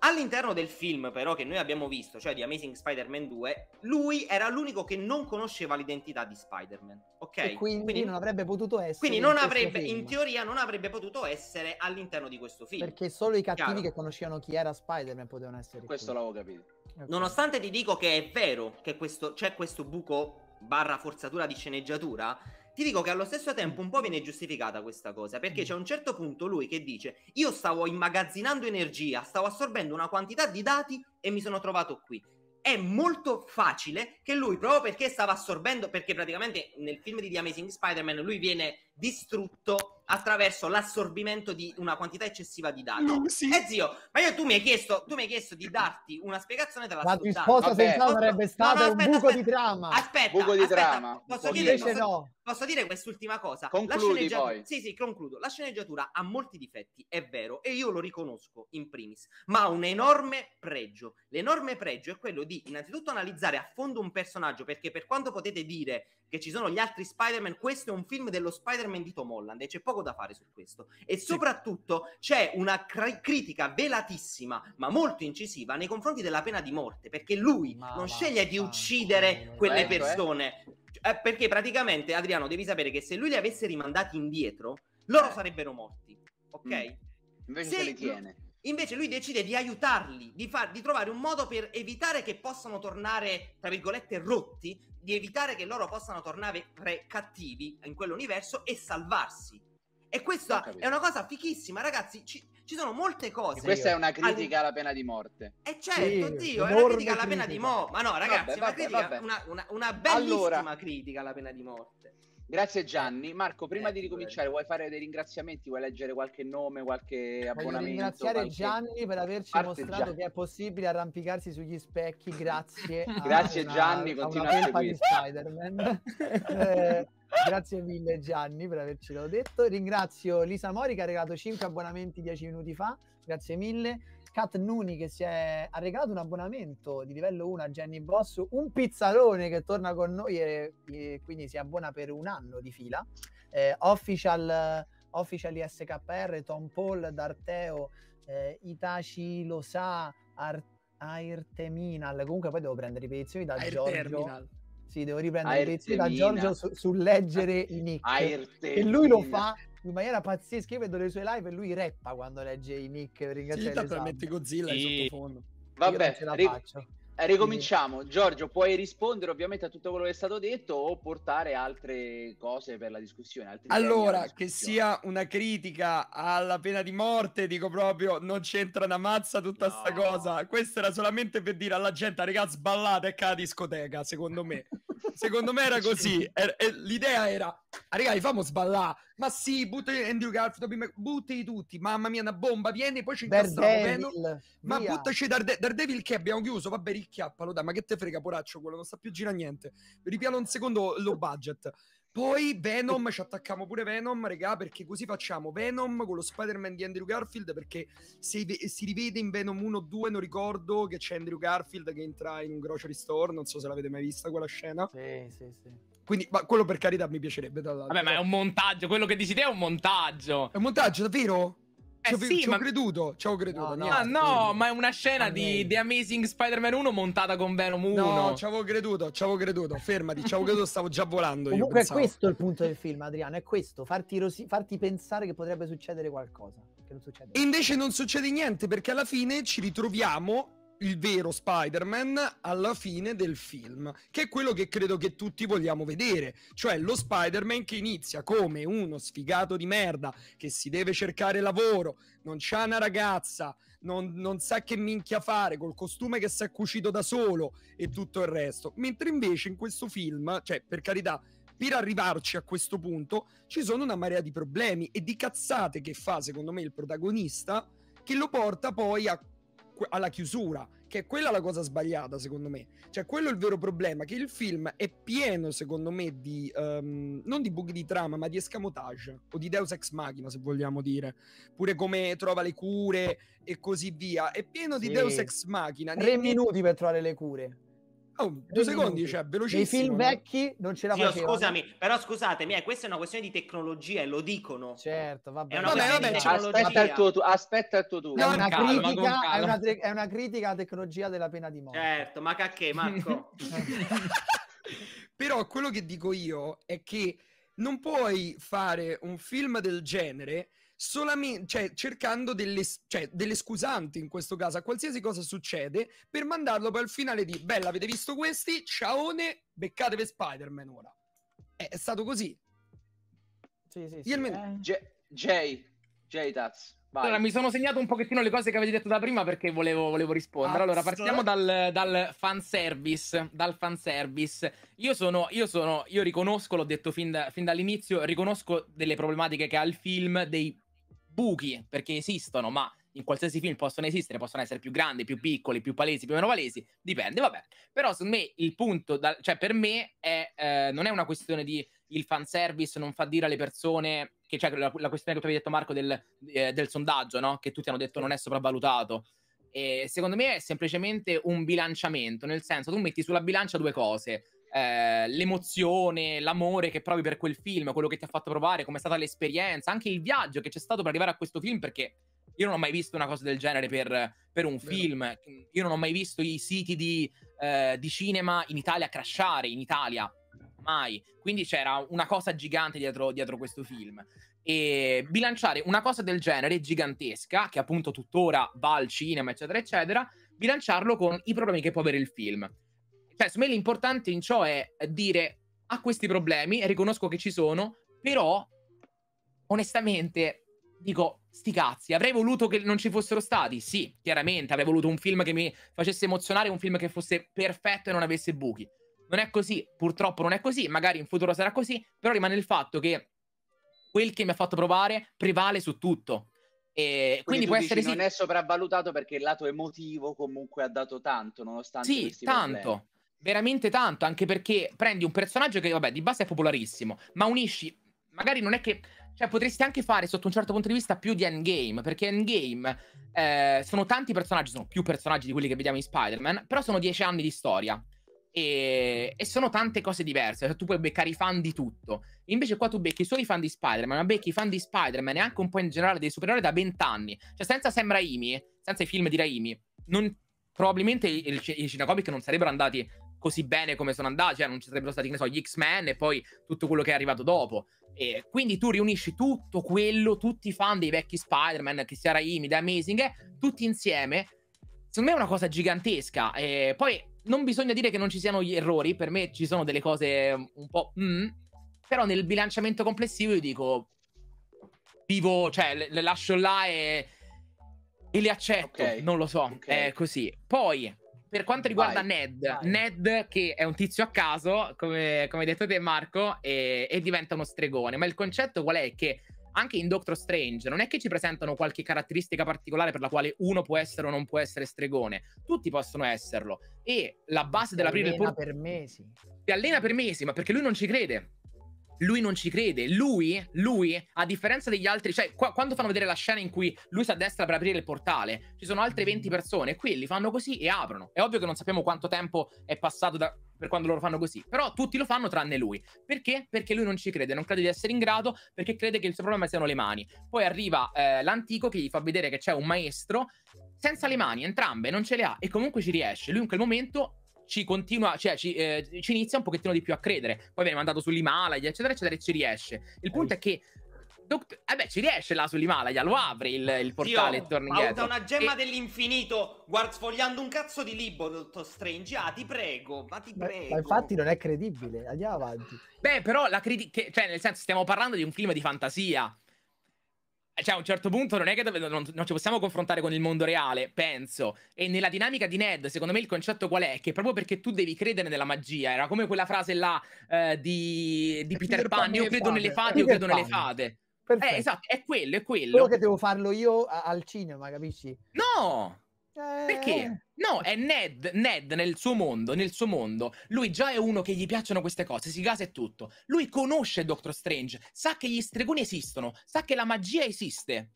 All'interno del film, però, che noi abbiamo visto, cioè di Amazing Spider-Man 2, lui era l'unico che non conosceva l'identità di Spider-Man. Ok? E quindi, quindi non avrebbe potuto essere. Quindi, non in, avrebbe, in teoria, non avrebbe potuto essere all'interno di questo film. Perché solo i cattivi Chiaro. che conoscevano chi era Spider-Man potevano essere. Questo qui. l'avevo capito. Okay. Nonostante ti dico che è vero che questo, c'è questo buco barra forzatura di sceneggiatura ti dico che allo stesso tempo un po' viene giustificata questa cosa, perché mm. c'è un certo punto lui che dice io stavo immagazzinando energia, stavo assorbendo una quantità di dati e mi sono trovato qui. È molto facile che lui, proprio perché stava assorbendo, perché praticamente nel film di The Amazing Spider-Man lui viene distrutto attraverso l'assorbimento di una quantità eccessiva di dati. No, sì. Eh zio, ma io tu mi hai chiesto, tu mi hai chiesto di darti una spiegazione della La risposta senza sarebbe stato no, no, aspetta, un buco aspetta, di trama. Aspetta, buco di aspetta, trama. Posso, dire, posso, no. posso dire quest'ultima cosa? Concludi poi. Sì, sì, concludo. La sceneggiatura ha molti difetti, è vero, e io lo riconosco in primis, ma ha un enorme pregio. L'enorme pregio è quello di innanzitutto analizzare a fondo un personaggio, perché per quanto potete dire che ci sono gli altri Spider-Man, questo è un film dello Spider-Man di Tom Holland e c'è poco da fare su questo. E soprattutto c'è una cr- critica velatissima, ma molto incisiva, nei confronti della pena di morte, perché lui ma non sceglie di uccidere quelle bello, eh. persone. Eh? Eh, perché praticamente, Adriano, devi sapere che se lui li avesse rimandati indietro, loro eh. sarebbero morti, ok? Mm. Invece se, se li tiene. Invece lui decide di aiutarli, di, far, di, trovare un modo per evitare che possano tornare, tra virgolette, rotti, di evitare che loro possano tornare pre- cattivi in quell'universo e salvarsi. E questa è una cosa fichissima, ragazzi. Ci, ci sono molte cose. E questa è una critica alla pena di morte. E eh, certo, sì, Dio, è una critica alla pena critica. di morte. Ma no, ragazzi, vabbè, vabbè, una, critica, Una, una, una bellissima allora, critica alla pena di morte. Grazie Gianni. Marco, prima eh, di ricominciare, vuoi fare dei ringraziamenti? Vuoi leggere qualche nome, qualche abbonamento? Voglio ringraziare qualche... Gianni per averci Parte mostrato Gianni. che è possibile arrampicarsi sugli specchi. Grazie. grazie una, Gianni, continua a, seguire. Eh, grazie mille Gianni per avercelo detto. Ringrazio Lisa Mori che ha regalato 5 abbonamenti 10 minuti fa. Grazie mille. Scat Nuni che si è, ha regalato un abbonamento di livello 1 a Jenny Boss, un pizzalone che torna con noi e, e quindi si abbona per un anno di fila. Eh, official, official SKR, Tom Paul, D'Arteo, eh, Itachi lo sa, Ar- Comunque poi devo prendere i petizioni da Air Giorgio. Terminal. Sì, devo riprendere i petizioni da Giorgio su, su leggere i nick. Air e lui lo fa in maniera pazzesca. Io vedo le sue live e lui reppa quando legge i nick. Ringrazio sì, mette Godzilla sì. sottofondo. Vabbè, ce la ri- faccio. Ricominciamo, Giorgio, puoi rispondere ovviamente a tutto quello che è stato detto o portare altre cose per la discussione. allora, che sia una critica alla pena di morte, dico proprio, non c'entra una mazza tutta no. cosa. Questo era solamente per dire alla gente, ragazzi, è a discoteca, secondo me. secondo me era così. Era, era, l'idea era, ah, ragazzi, famo sballare. Ma sì, butti Andrew Garfield, butti tutti. Mamma mia, una bomba, vieni, poi ci incastriamo. Ma buttaci Darde- Daredevil che abbiamo chiuso, vabbè, ricchiappalo, dai, ma che te frega, poraccio, quello non sta più gira niente. Ripiano un secondo lo budget. Poi Venom, ci attacchiamo pure Venom, regà, perché così facciamo Venom con lo Spider-Man di Andrew Garfield, perché se si rivede in Venom 1 o 2, non ricordo, che c'è Andrew Garfield che entra in un grocery store, non so se l'avete mai vista quella scena. Sì, sì, sì. Quindi, ma quello per carità mi piacerebbe. Vabbè, ma è un montaggio, quello che dici te è un montaggio. È un montaggio, davvero? Eh sì, ci ho ma... creduto, ci ho creduto. No, no, ah, no, ma è una scena di The Amazing Spider-Man 1 montata con Venom 1. No, ci avevo creduto, ci avevo creduto. Fermati, ci avevo creduto, stavo già volando. Comunque io, è questo il punto del film, Adriano, è questo, farti, rosi- farti pensare che potrebbe succedere qualcosa. Che non succede. E invece non succede niente perché alla fine ci ritroviamo il vero Spider-Man alla fine del film, che è quello che credo che tutti vogliamo vedere, cioè lo Spider-Man che inizia come uno sfigato di merda che si deve cercare lavoro, non c'ha una ragazza, non, non sa che minchia fare, col costume che si è cucito da solo e tutto il resto, mentre invece in questo film, cioè per carità, per arrivarci a questo punto ci sono una marea di problemi e di cazzate che fa secondo me il protagonista che lo porta poi a alla chiusura, che è quella la cosa sbagliata secondo me. Cioè, quello è il vero problema, che il film è pieno secondo me di, um, non di bug di trama, ma di escamotage, o di deus ex machina se vogliamo dire, pure come trova le cure e così via, è pieno sì. di deus ex machina. Tre minuti per trovare le cure. Oh, due secondi, cioè, velocissimo. I film vecchi non ce la facevano. Zio, scusami, però scusatemi, questa è una questione di tecnologia e lo dicono. Certo, vabbè. vabbè, vabbè aspetta, il tuo, tu, aspetta il tuo turno. È, una calma, critica, è, una, è una critica alla tecnologia della pena di morte. Certo, ma cacchè, Marco. però quello che dico io è che non puoi fare un film del genere solamente, cioè, cercando delle, cioè, delle, scusanti in questo caso a qualsiasi cosa succede per mandarlo poi al finale di bella, avete visto questi? Ciaone, beccatevi Spider-Man ora. Eh, è stato così. Sì, sì, sì. Almeno... Eh. J, Taz. Vai. Allora, mi sono segnato un pochettino le cose che avete detto da prima perché volevo, volevo rispondere. Allora, partiamo dal, dal fanservice. Dal fanservice. Io sono, io sono, io riconosco, l'ho detto fin, da, fin dall'inizio, riconosco delle problematiche che ha il film, dei buchi, perché esistono, ma in qualsiasi film possono esistere, possono essere più grandi, più piccoli, più palesi, più meno palesi, dipende, vabbè. Però secondo me il punto, da, cioè per me è, eh, non è una questione di il fanservice non fa dire alle persone, che cioè la, la questione che tu avevi detto Marco del, eh, del sondaggio, no? che tutti hanno detto non è sopravvalutato. E secondo me è semplicemente un bilanciamento, nel senso tu metti sulla bilancia due cose, eh, l'emozione, l'amore che provi per quel film, quello che ti ha fatto provare, com'è stata l'esperienza, anche il viaggio che c'è stato per arrivare a questo film, perché io non ho mai visto una cosa del genere per, per un Vero. film, io non ho mai visto i siti di, eh, di cinema in Italia crashare, in Italia, mai. Quindi c'era una cosa gigante dietro, dietro questo film. E bilanciare una cosa del genere gigantesca, che appunto tuttora va al cinema, eccetera, eccetera, bilanciarlo con i problemi che può avere il film. Cioè, secondo me l'importante in ciò è dire ha questi problemi, riconosco che ci sono, però onestamente dico sti cazzi, avrei voluto che non ci fossero stati? Sì, chiaramente, avrei voluto un film che mi facesse emozionare, un film che fosse perfetto e non avesse buchi. Non è così, purtroppo non è così, magari in futuro sarà così, però rimane il fatto che quel che mi ha fatto provare prevale su tutto. E quindi, quindi può essere sì. non è sopravvalutato perché il lato emotivo comunque ha dato tanto, nonostante Sì, tanto. Problemi veramente tanto, anche perché prendi un personaggio che, vabbè, di base è popolarissimo, ma unisci, magari non è che... Cioè, potresti anche fare, sotto un certo punto di vista, più di Endgame, perché Endgame eh, sono tanti personaggi, sono più personaggi di quelli che vediamo in Spider-Man, però sono dieci anni di storia. E, e, sono tante cose diverse. Cioè, tu puoi beccare i fan di tutto. Invece, qua tu becchi solo i fan di Spider-Man, ma becchi i fan di Spider-Man e anche un po' in generale dei supereroi da vent'anni. Cioè, senza Sam Raimi, senza i film di Raimi, non, probabilmente i, i, Cinecomic non sarebbero andati così bene come sono andati, cioè non ci sarebbero stati, che ne so, gli X-Men e poi tutto quello che è arrivato dopo. E quindi tu riunisci tutto quello, tutti i fan dei vecchi Spider-Man, che si era The Amazing, eh, tutti insieme. Secondo me è una cosa gigantesca. E poi non bisogna dire che non ci siano gli errori, per me ci sono delle cose un po'... Mm, però nel bilanciamento complessivo io dico... Vivo, cioè le, le lascio là e, e le accetto, okay. non lo so, okay. è così. Poi per quanto riguarda vai, Ned, vai. Ned che è un tizio a caso, come, come hai detto te Marco, e, e diventa uno stregone, ma il concetto qual è? Che anche in Doctor Strange non è che ci presentano qualche caratteristica particolare per la quale uno può essere o non può essere stregone, tutti possono esserlo. E la base dell'aprire il portale per mesi. Si allena per mesi, ma perché lui non ci crede lui non ci crede. Lui, lui, a differenza degli altri, cioè qua, quando fanno vedere la scena in cui lui si addestra per aprire il portale, ci sono altre 20 persone, quelli fanno così e aprono. È ovvio che non sappiamo quanto tempo è passato da, per quando loro fanno così, però tutti lo fanno tranne lui. Perché? Perché lui non ci crede, non crede di essere in grado, perché crede che il suo problema siano le mani. Poi arriva eh, l'antico che gli fa vedere che c'è un maestro senza le mani, entrambe, non ce le ha e comunque ci riesce. Lui in quel momento ci continua, cioè ci, eh, ci, inizia un pochettino di più a credere. Poi viene mandato sull'Himalaya, eccetera, eccetera, e ci riesce. Il punto è che. Doct- eh beh, ci riesce là sull'Himalaya, lo apre il, il portale Dio, e torna indietro. Ma una gemma e... dell'infinito, guarda, sfogliando un cazzo di libro, dottor Strange. Ah, ti prego, ma ti prego. Ma, infatti non è credibile, andiamo avanti. Beh, però la critica, cioè nel senso stiamo parlando di un film di fantasia cioè, a un certo punto non è che dove, non, non, ci possiamo confrontare con il mondo reale, penso. E nella dinamica di Ned, secondo me il concetto qual è? Che proprio perché tu devi credere nella magia, era come quella frase là eh, di, di, Peter, Peter Pan, Pan io credo fate. nelle fate, io credo Pan. nelle fate. Perfetto. Eh, esatto, è quello, è quello. Quello che devo farlo io a- al cinema, capisci? No! Perché? Eh. No, è Ned, Ned nel suo mondo, nel suo mondo, lui già è uno che gli piacciono queste cose, si gasa e tutto. Lui conosce Doctor Strange, sa che gli stregoni esistono, sa che la magia esiste.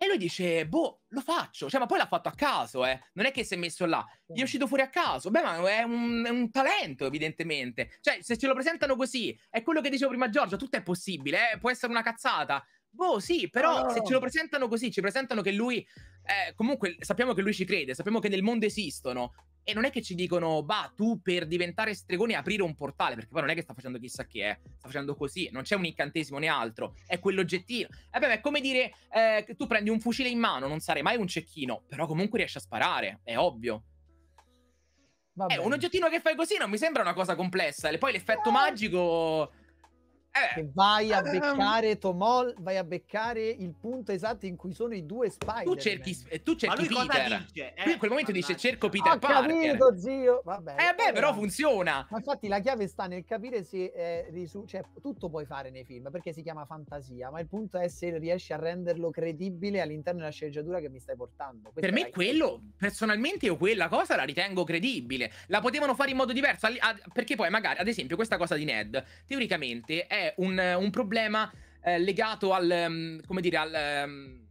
E lui dice, boh, lo faccio. Cioè, ma poi l'ha fatto a caso, eh. Non è che si è messo là. Gli è uscito fuori a caso. Beh, ma è un, è un talento, evidentemente. Cioè, se ce lo presentano così, è quello che dicevo prima Giorgio, tutto è possibile, eh? Può essere una cazzata. Boh, sì, però oh. se ce lo ah. presentano così, ci presentano che lui. Eh, comunque sappiamo che lui ci crede, sappiamo che nel mondo esistono. E non è che ci dicono, bah, tu per diventare stregone aprire un portale, perché poi non è che sta facendo chissà che è, sta facendo così, non c'è un incantesimo né altro, è quell'oggettino. E beh, è come dire eh, che tu prendi un fucile in mano, non sarai mai un cecchino, però comunque riesci a sparare, è ovvio. È eh, un oggettino che fai così non mi sembra una cosa complessa. E poi l'effetto eh. magico eh, vai a ehm. beccare Tomol, vai a beccare il punto esatto in cui sono i due Spider. Tu cerchi, eh, tu cerchi Peter. Dice? Eh, lui in quel momento dice cerco Peter ho Parker. capito, zio. Vabbè. Eh beh, però funziona. Ma infatti la chiave sta nel capire se eh, risu- cioè, tutto puoi fare nei film, perché si chiama fantasia, ma il punto è se riesci a renderlo credibile all'interno della sceneggiatura che mi stai portando. Questa per me quello, personalmente io quella cosa la ritengo credibile. La potevano fare in modo diverso, perché poi magari, ad esempio, questa cosa di Ned, teoricamente è un, un problema eh, legato al, um, come dire, al... Um,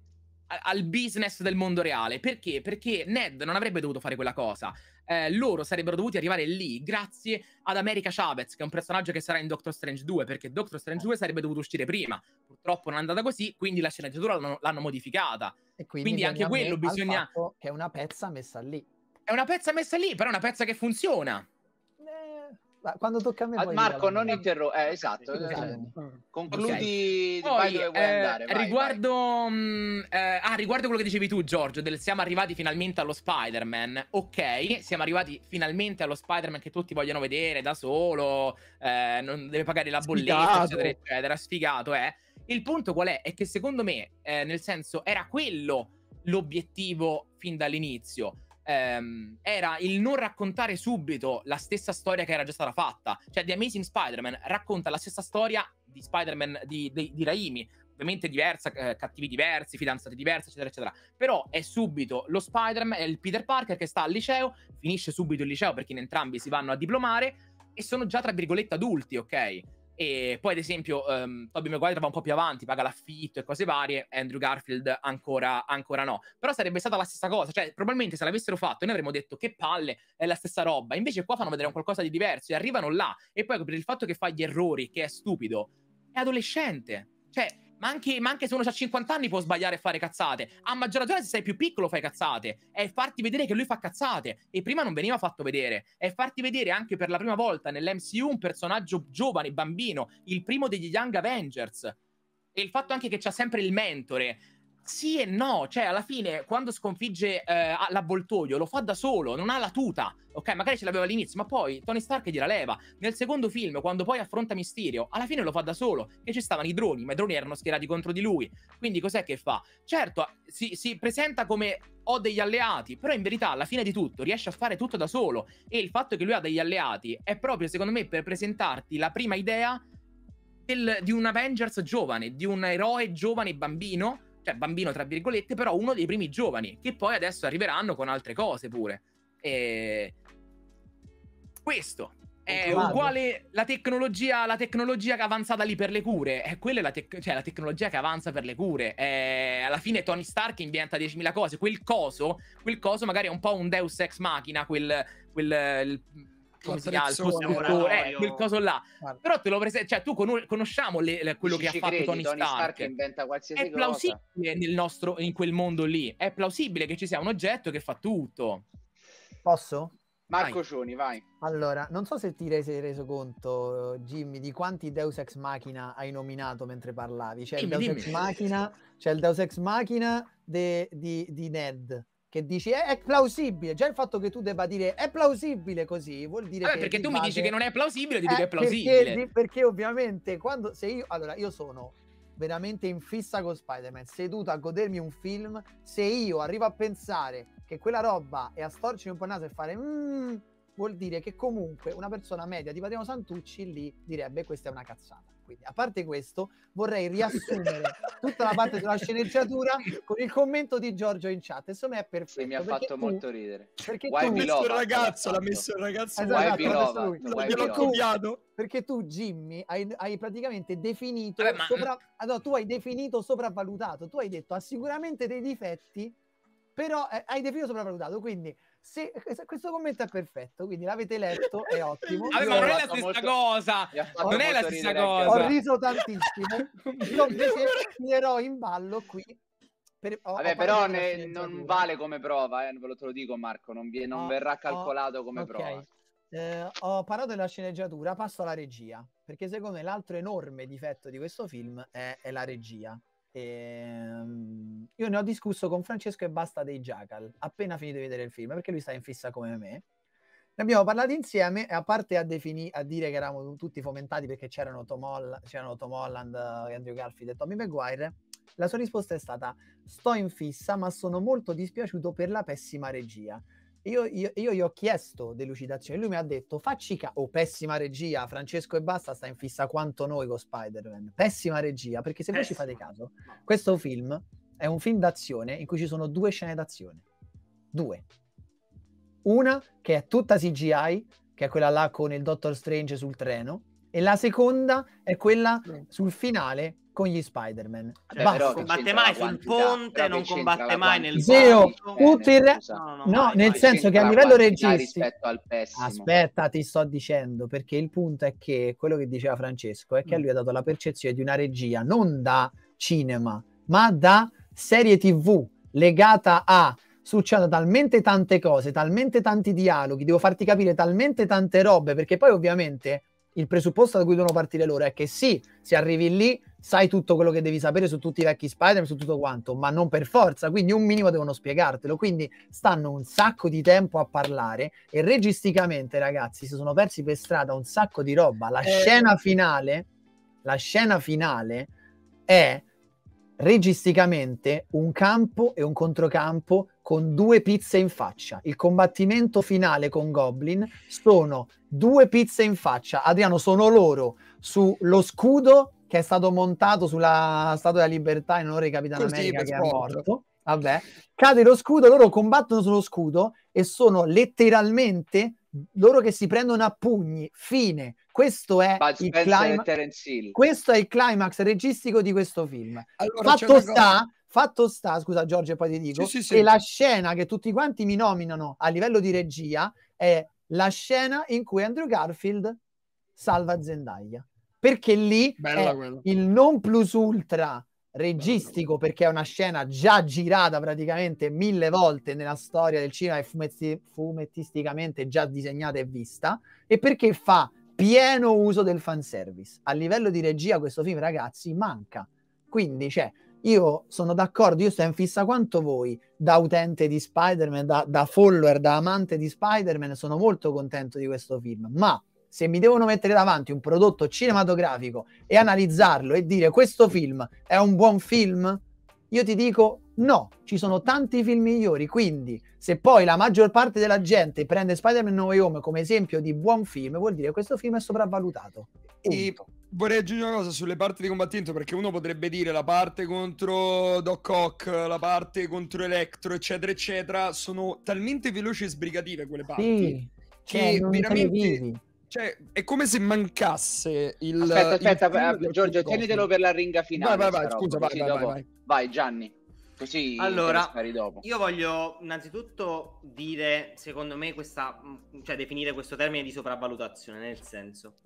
al business del mondo reale. Perché? Perché Ned non avrebbe dovuto fare quella cosa. Eh, loro sarebbero dovuti arrivare lì grazie ad America Chavez, che è un personaggio che sarà in Doctor Strange 2, perché Doctor Strange 2 sarebbe dovuto uscire prima. Purtroppo non è andata così, quindi la sceneggiatura l'hanno, l'hanno modificata. E quindi, quindi anche quello bisogna... Che è una pezza messa lì. È una pezza messa lì, però è una pezza che funziona quando tocca a me. Ah, Marco, Marco non interrompo. Eh, esatto. Eh, concludi okay. Poi, eh, andare. riguardo, vai. Mm, Mh, eh, ah, riguardo quello che dicevi tu, Giorgio, del siamo arrivati finalmente allo Spider-Man. Ok, siamo arrivati finalmente allo Spider-Man che tutti vogliono vedere da solo, eh, non deve pagare la bolletta, sfigato. eccetera, eccetera. Sfigato, eh. Il punto qual è? È che secondo me, eh, nel senso, era quello l'obiettivo fin dall'inizio ehm, era il non raccontare subito la stessa storia che era già stata fatta. Cioè, The Amazing Spider-Man racconta la stessa storia di Spider-Man di, di, di Raimi, ovviamente diversa, eh, cattivi diversi, fidanzati diversi, eccetera, eccetera. Però è subito lo Spider-Man, è il Peter Parker che sta al liceo, finisce subito il liceo perché in entrambi si vanno a diplomare e sono già, tra virgolette, adulti, ok? E poi, ad esempio, um, ehm, Toby Maguire va un po' più avanti, paga l'affitto e cose varie, Andrew Garfield ancora, ancora no. Però sarebbe stata la stessa cosa, cioè probabilmente se l'avessero fatto noi avremmo detto che palle, è la stessa roba. Invece qua fanno vedere un qualcosa di diverso e arrivano là. E poi per il fatto che fa gli errori, che è stupido, è adolescente. Cioè, ma anche, ma anche, se uno ha 50 anni può sbagliare e fare cazzate. A maggior ragione se sei più piccolo fai cazzate. È farti vedere che lui fa cazzate. E prima non veniva fatto vedere. È farti vedere anche per la prima volta nell'MCU un personaggio giovane, bambino, il primo degli Young Avengers. E il fatto anche che c'ha sempre il mentore sì e no, cioè alla fine quando sconfigge eh, l'avvoltoio lo fa da solo, non ha la tuta, ok? Magari ce l'aveva all'inizio, ma poi Tony Stark gliela leva. Nel secondo film, quando poi affronta Mysterio, alla fine lo fa da solo e ci stavano i droni, ma i droni erano schierati contro di lui. Quindi cos'è che fa? Certo, si, si presenta come ho degli alleati, però in verità alla fine di tutto riesce a fare tutto da solo e il fatto che lui ha degli alleati è proprio secondo me per presentarti la prima idea del, di un Avengers giovane, di un eroe giovane bambino cioè bambino tra virgolette, però uno dei primi giovani, che poi adesso arriveranno con altre cose pure. E... Questo è uguale la tecnologia, la tecnologia che è avanzata lì per le cure, è quella è la, tec- cioè, la tecnologia che avanza per le cure. È... Alla fine Tony Stark inventa 10.000 cose, quel coso, quel coso magari è un po' un deus ex machina, quel... quel il come si chiama il costruttore, eh, quel coso là. Però te lo presenti, cioè tu conosciamo quello che ci ha fatto Tony, Stark. Stark. inventa qualsiasi è plausibile cosa. Nostro, in quel mondo lì, è plausibile che ci sia un oggetto che fa tutto. Posso? Marco Cioni, vai. Allora, non so se ti sei reso conto, Jimmy, di quanti Deus Ex Machina hai nominato mentre parlavi. C'è, il, Deus Machina, c'è il Deus Ex Machina, di Ned che dici è, eh, è, plausibile. Già il fatto che tu debba dire è plausibile così vuol dire. Vabbè, che perché tu mi dici che non è plausibile, ti eh, dico è plausibile. Perché, perché, ovviamente quando se io. Allora, io sono veramente in fissa con Spider-Man, seduto a godermi un film. Se io arrivo a pensare che quella roba è a storcere un po' il naso e fare. Mm", vuol dire che comunque una persona media di Patriano Santucci lì direbbe questa è una cazzata. Quindi, a parte questo, vorrei riassumere tutta la parte della sceneggiatura con il commento di Giorgio in chat. Insomma, è perfetto. Sì, mi ha fatto tu, molto ridere. Perché Why tu messo il ragazzo, l'ha messo il ragazzo, esatto, lova, lui. l'ho copiato. Perché tu, Jimmy, hai, hai praticamente definito, Vabbè, ma... sopra... allora, ah, tu hai definito sopravvalutato, tu hai detto ha sicuramente dei difetti, però eh, hai definito sopravvalutato, quindi sì, questo commento è perfetto, quindi l'avete letto, è ottimo. Vabbè, ma non è la stessa cosa, non è la stessa cosa. Ho riso tantissimo. Io invece finirò in ballo qui per, oh, Vabbè, però ne, non vale come prova, eh, ve lo, te lo dico Marco, non, vi, non oh, verrà calcolato come okay. prova. Eh, ho parlato della sceneggiatura, passo alla regia, perché secondo me l'altro enorme difetto di questo film è, è la regia. Ehm, io ne ho discusso con Francesco e Basta dei Jackal, appena finito di vedere il film, perché lui sta in fissa come me. Ne abbiamo parlato insieme e a parte a, defini- a dire che eravamo tutti fomentati perché c'erano Tom, Holl- c'erano Tom Holland, Andrew Garfield e Tommy Maguire, la sua risposta è stata sto in fissa ma sono molto dispiaciuto per la pessima regia. Io, io, io, gli ho chiesto delucidazioni, lui mi ha detto facci caso, oh pessima regia, Francesco e Basta sta in fissa quanto noi con Spider-Man, pessima regia, perché se voi ci fate caso, questo film è un film d'azione in cui ci sono due scene d'azione, due. Una che è tutta CGI, che è quella là con il Doctor Strange sul treno, e la seconda è quella sul finale con gli Spider-Man. Cioè, combatte mai sul ponte, non combatte mai nel Zero, tutto il re... No, no, no mai, nel mai, senso che a livello registico Aspetta, ti sto dicendo, perché il punto è che quello che diceva Francesco è che mm. lui ha dato la percezione di una regia non da cinema, ma da serie TV legata a succedono talmente tante cose, talmente tanti dialoghi, devo farti capire talmente tante robe, perché poi ovviamente il presupposto da cui devono partire loro è che sì, se arrivi lì, sai tutto quello che devi sapere su tutti i vecchi Spider-Man, su tutto quanto, ma non per forza, quindi un minimo devono spiegartelo. Quindi stanno un sacco di tempo a parlare e registicamente, ragazzi, si sono persi per strada un sacco di roba. La eh... scena finale, la scena finale è registicamente un campo e un controcampo con due pizze in faccia. Il combattimento finale con Goblin sono due pizze in faccia. Adriano, sono loro sullo scudo che è stato montato sulla Statua della Libertà in onore di Capitano Così, America che è morto. Vabbè. Cade lo scudo, loro combattono sullo scudo e sono letteralmente loro che si prendono a pugni. Fine. Questo è, il, clima- questo è il climax registico di questo film. Allora, Fatto sta cosa... Fatto sta, scusa Giorgio, poi ti dico, sì, sì, sì. che la scena che tutti quanti mi nominano a livello di regia è la scena in cui Andrew Garfield salva Zendaya. Perché lì è il non plus ultra registico perché è una scena già girata praticamente mille volte nella storia del cinema e fumetti, fumettisticamente già disegnata e vista e perché fa pieno uso del fanservice. A livello di regia questo film ragazzi manca. Quindi cioè, io sono d'accordo, io sto in fissa quanto voi, da utente di Spider-Man, da, da follower, da amante di Spider-Man, sono molto contento di questo film, ma se mi devono mettere davanti un prodotto cinematografico e analizzarlo e dire questo film è un buon film, io ti dico no, ci sono tanti film migliori, quindi se poi la maggior parte della gente prende Spider-Man No Way Home come esempio di buon film, vuol dire che questo film è sopravvalutato. Punto. E Vorrei aggiungere una cosa sulle parti di combattimento perché uno potrebbe dire la parte contro Doc Ock, la parte contro Electro, eccetera, eccetera. Sono talmente veloci e sbrigative quelle parti sì, cioè, che veramente. Cioè, è come se mancasse il. Aspetta, aspetta, il... Eh, Giorgio, tienitelo per la ringa finale. Vai, vai, vai, scusa, vai, vai, dopo... vai, vai, Gianni. Così allora, io voglio innanzitutto dire, secondo me, questa, mm, cioè definire questo termine di sopravvalutazione, nel senso,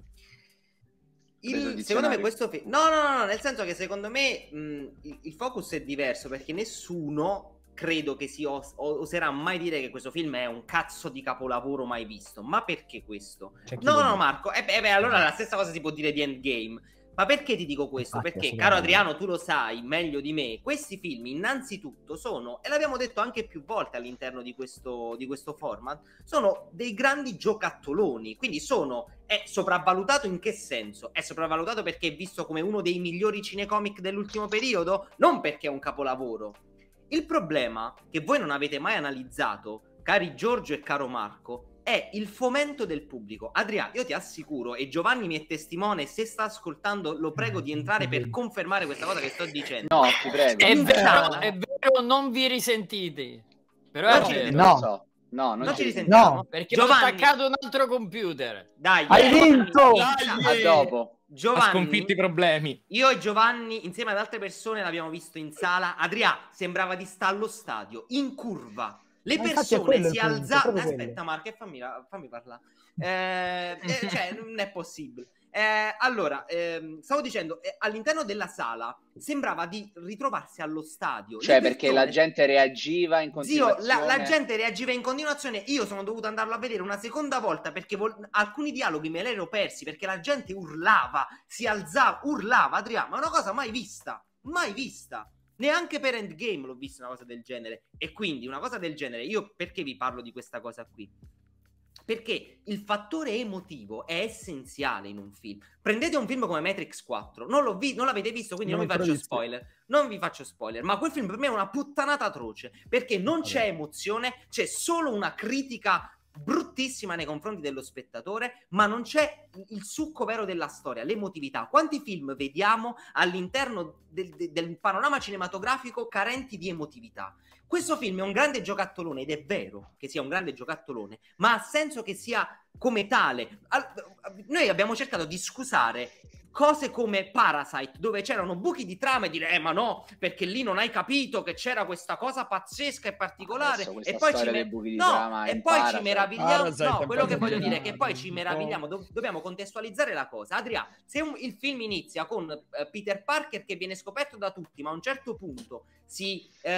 il, secondo me questo film... No, no, no, no, nel senso che secondo me mh, mhmm, il, il, focus è diverso perché nessuno credo che si os- oserà mai dire che questo film è un cazzo di capolavoro mai visto. Ma perché questo? Cioè, no, no, Marco, e eh, eh, beh, allora eh. la stessa cosa si può dire di Endgame ma perché ti dico questo? Infatti, perché, caro Adriano, tu lo sai meglio di me, questi film innanzitutto sono, e l'abbiamo detto anche più volte all'interno di questo, di questo format, sono dei grandi giocattoloni, quindi sono, è sopravvalutato in che senso? È sopravvalutato perché è visto come uno dei migliori cinecomic dell'ultimo periodo? Non perché è un capolavoro. Il problema che voi non avete mai analizzato, cari Giorgio e caro Marco, è il fomento del pubblico. Adrià, io ti assicuro, e Giovanni mi è testimone, se sta ascoltando, lo prego di entrare per confermare questa cosa che sto dicendo. No, ti prego. È vero, è vero non vi risentite. Però non è vero. No. So. No, non, non ci risentiamo no. perché Giovanni... ho attaccato un altro computer. Dai, hai vinto! a dopo. Giovanni, ha sconfitto i problemi. Io e Giovanni, insieme ad altre persone, l'abbiamo visto in sala. Adrià sembrava di stare allo stadio, in curva le Ma eh, persone si alzavano. Aspetta, Marco, fammi, fammi parlare. Eh, eh, cioè, non è possibile. Eh, allora, ehm, stavo dicendo, eh, all'interno della sala sembrava di ritrovarsi allo stadio. Cioè, persone... perché la gente reagiva in continuazione. Zio, la, la, gente reagiva in continuazione. Io sono dovuto andarlo a vedere una seconda volta perché vol- alcuni dialoghi me l'ero persi perché la gente urlava, si alzava, urlava, Adriano, ma è una cosa mai vista, mai vista. Neanche per Endgame l'ho vista una cosa del genere. E quindi una cosa del genere, io perché vi parlo di questa cosa qui? Perché il fattore emotivo è essenziale in un film. Prendete un film come Matrix 4, non, l'ho vi- non l'avete visto, quindi non, non vi faccio visto. spoiler. Non vi faccio spoiler, ma quel film per me è una puttanata atroce, perché non c'è emozione, c'è solo una critica bruttissima nei confronti dello spettatore, ma non c'è il succo vero della storia, l'emotività. Quanti film vediamo all'interno del, del, panorama cinematografico carenti di emotività? Questo film è un grande giocattolone ed è vero che sia un grande giocattolone, ma ha senso che sia come tale. noi abbiamo cercato di scusare cose come Parasite, dove c'erano buchi di trama e dire, eh ma no, perché lì non hai capito che c'era questa cosa pazzesca e particolare. e poi, ci, me- no, e poi ci, meravigliamo. Parasite no, quello che voglio dire è che poi ci meravigliamo, do- dobbiamo contestualizzare la cosa. Adrià, se un- il film inizia con uh, Peter Parker che viene scoperto da tutti, ma a un certo punto si uh,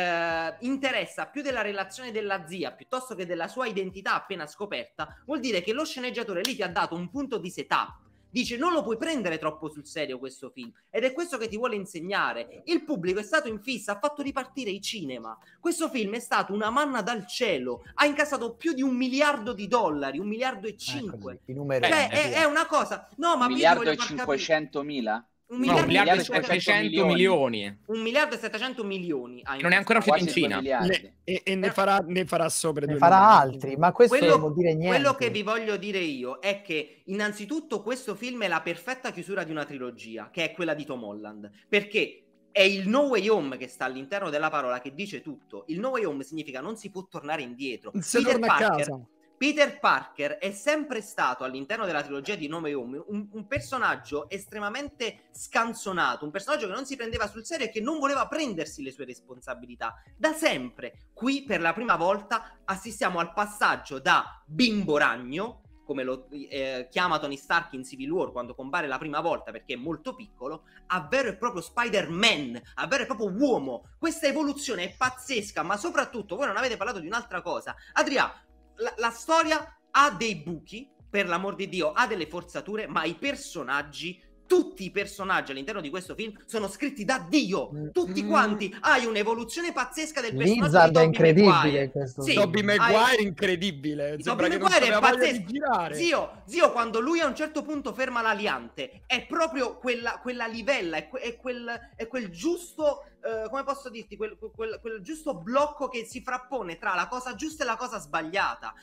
interessa più della relazione della zia piuttosto che della sua identità appena scoperta, vuol dire che lo sceneggiatore lì ti ha dato un punto di setup dice non lo puoi prendere troppo sul serio questo film ed è questo che ti vuole insegnare. Il pubblico è stato in fissa, ha fatto ripartire i cinema. Questo film è stato una manna dal cielo, ha incassato più di un miliardo di dollari, un miliardo e ah, cinque. Ecco, cioè, è, è, una cosa... No, ma un miliardo e cinquecento mila? Un miliardo, no, un miliardo e 700 milioni. milioni. Un miliardo e 700 milioni. Ah, non è ancora uscito in Cina. Ne, e, e ne, eh. farà, ne, farà, sopra ne farà miliardi. altri, ma questo quello, non vuol dire niente. Quello che vi voglio dire io è che innanzitutto questo film è la perfetta chiusura di una trilogia, che è quella di Tom Holland. Perché è il no way home che sta all'interno della parola che dice tutto. Il no way home significa non si può tornare indietro. Se Peter torna Parker, a casa Peter Parker è sempre stato all'interno della trilogia di Nome Way Home un, un, personaggio estremamente scanzonato, un personaggio che non si prendeva sul serio e che non voleva prendersi le sue responsabilità. Da sempre, qui per la prima volta assistiamo al passaggio da bimbo ragno, come lo eh, chiama Tony Stark in Civil War quando compare la prima volta perché è molto piccolo, a vero e proprio Spider-Man, a vero e proprio uomo. Questa evoluzione è pazzesca, ma soprattutto voi non avete parlato di un'altra cosa. Adrià, la, la storia ha dei buchi, per l'amor di Dio, ha delle forzature, ma i personaggi tutti i personaggi all'interno di questo film sono scritti da Dio. Mm. Tutti mm. quanti. Hai un'evoluzione pazzesca del personaggio. Lizard è incredibile. Sì, Maguire è incredibile. Tobey Maguire è pazzesco. Zio, zio, quando lui a un certo punto ferma l'aliante, è proprio quella, quella livella, è, è, quel, è quel giusto Uh, come posso dirti, quel, quel, quel, giusto blocco che si frappone tra la cosa giusta e la cosa sbagliata.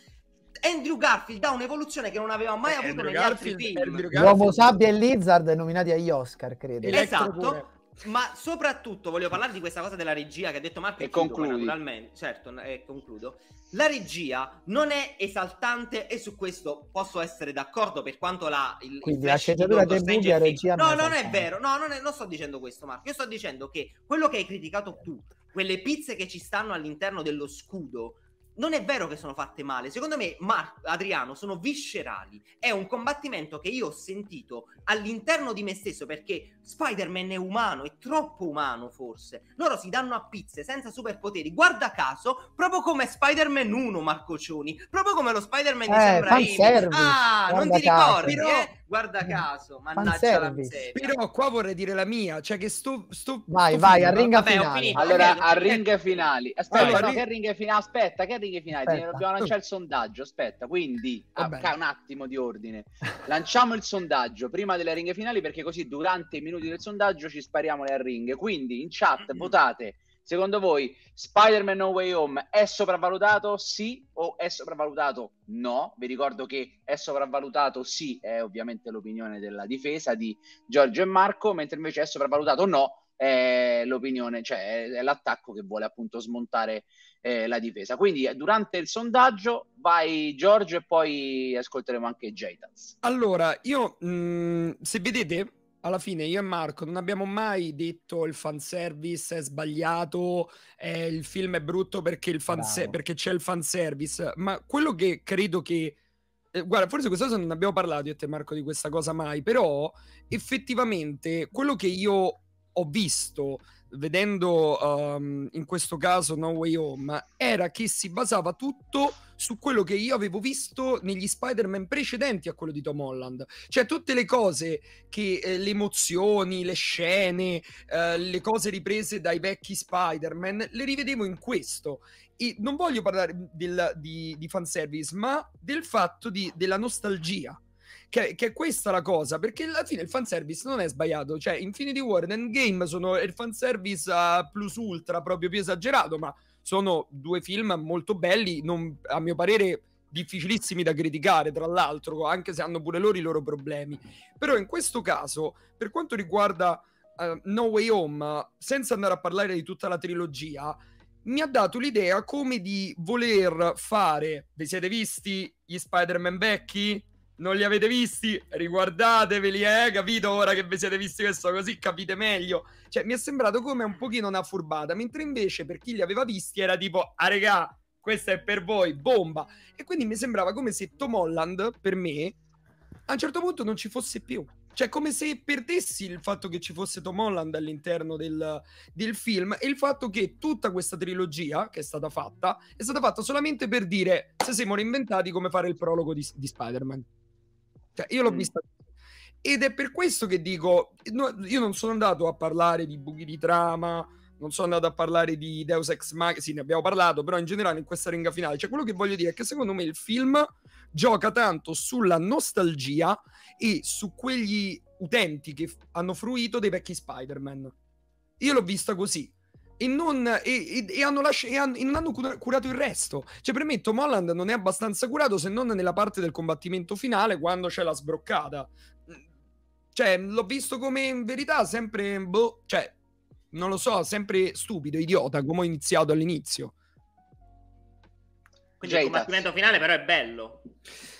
Andrew Garfield ha un'evoluzione che non aveva mai eh, avuto Andrew negli Garfield, altri film. Garfield. L'uomo sabbia e Lizard nominati agli Oscar, credo. Esatto. Pure. Ma soprattutto voglio parlare di questa cosa della regia che ha detto Marco e, concludo, naturalmente, certo, e concludo. La regia non è esaltante e su questo posso essere d'accordo per quanto la il, Quindi il la sceneggiatura dei Bugia regia No, non è, è vero. No, non, è, non sto dicendo questo, Marco. Io sto dicendo che quello che hai criticato tu, quelle pizze che ci stanno all'interno dello scudo non è vero che sono fatte male. Secondo me, Mar- Adriano, sono viscerali. È un combattimento che io ho sentito all'interno di me stesso perché Spider-Man è umano, è troppo umano forse. Loro si danno a pizze senza superpoteri. Guarda caso, proprio come Spider-Man 1, Marco Cioni, proprio come lo Spider-Man eh, di Sembra Ah, non ti ricordi, caso. eh? guarda mm. caso, mannaggia la miseria. Però qua vorrei dire la mia, cioè che sto... sto vai, sto vai, a ringa Vabbè, finale. Finito, allora, a ringa finale. Aspetta, allora, no, ring... che ringa finale? Aspetta, che ringa finale? Aspetta. Dobbiamo lanciare il sondaggio, aspetta. Quindi, a, ah, un attimo di ordine. Lanciamo il sondaggio prima delle ringhe finali perché così durante i minuti del sondaggio ci spariamo le ringhe. Quindi, in chat, votate Secondo voi Spider-Man No Way Home è sopravvalutato? Sì o è sopravvalutato? No. Vi ricordo che è sopravvalutato sì, è ovviamente l'opinione della difesa di Giorgio e Marco, mentre invece è sopravvalutato no, è l'opinione, cioè è, l'attacco che vuole appunto smontare eh, la difesa. Quindi durante il sondaggio vai Giorgio e poi ascolteremo anche Jaytaz. Allora, io mh, mm, se vedete alla fine io e Marco non abbiamo mai detto il fanservice è sbagliato, eh, il film è brutto perché, fanse- perché, c'è il fanservice, ma quello che credo che... Eh, guarda, forse questa cosa non abbiamo parlato io e te Marco di questa cosa mai, però effettivamente quello che io ho visto vedendo um, in questo caso No Way Home, era che si basava tutto su quello che io avevo visto negli Spider-Man precedenti a quello di Tom Holland. Cioè tutte le cose che eh, le emozioni, le scene, eh, le cose riprese dai vecchi Spider-Man, le rivedevo in questo. E non voglio parlare del, di, di fanservice, ma del fatto di, della nostalgia che, che, è questa la cosa, perché alla fine il fanservice non è sbagliato, cioè Infinity War e Endgame sono il fanservice uh, plus ultra, proprio più esagerato, ma sono due film molto belli, non, a mio parere difficilissimi da criticare, tra l'altro, anche se hanno pure loro i loro problemi. Però in questo caso, per quanto riguarda uh, No Way Home, senza andare a parlare di tutta la trilogia, mi ha dato l'idea come di voler fare, vi siete visti gli Spider-Man vecchi? non li avete visti, riguardateveli, eh, capito? Ora che vi siete visti questo così capite meglio. Cioè, mi è sembrato come un pochino una furbata, mentre invece per chi li aveva visti era tipo, ah regà, questa è per voi, bomba. E quindi mi sembrava come se Tom Holland, per me, a un certo punto non ci fosse più. Cioè, come se perdessi il fatto che ci fosse Tom Holland all'interno del, del film e il fatto che tutta questa trilogia che è stata fatta è stata fatta solamente per dire se siamo reinventati come fare il prologo di, di Spider-Man. Cioè, io l'ho mm. vista ed è per questo che dico, no, io non sono andato a parlare di buchi di trama, non sono andato a parlare di Deus Ex Machina, sì, ne abbiamo parlato, però in generale in questa ringa finale, cioè quello che voglio dire è che secondo me il film gioca tanto sulla nostalgia e su quegli utenti che f- hanno fruito dei vecchi Spider-Man. Io l'ho vista così, e non, e, e, hanno lasci- e hanno, non hanno curato il resto. Cioè, per me Tom Holland non è abbastanza curato se non nella parte del combattimento finale quando c'è la sbroccata. Cioè, l'ho visto come in verità sempre, boh, cioè, non lo so, sempre stupido, idiota, come ho iniziato all'inizio. Quindi Jay il combattimento Taz. finale però è bello.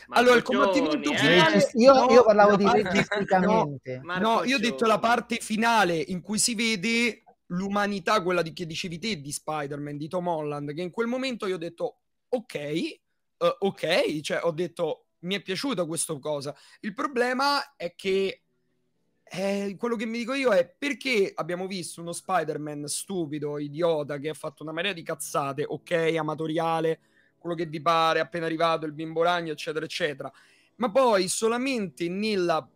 Marco allora, il combattimento Gioni, eh. finale... Eh? Io, io, parlavo di registicamente. No, no, io ho detto la parte finale in cui si vede l'umanità, quella di, che dicevi te, di Spider-Man, di Tom Holland, che in quel momento io ho detto, ok, uh, ok, cioè ho detto, mi è piaciuta questa cosa. Il problema è che eh, quello che mi dico io è perché abbiamo visto uno Spider-Man stupido, idiota, che ha fatto una marea di cazzate, ok, amatoriale, quello che vi pare, appena arrivato, il bimbo ragno, eccetera, eccetera. Ma poi solamente nella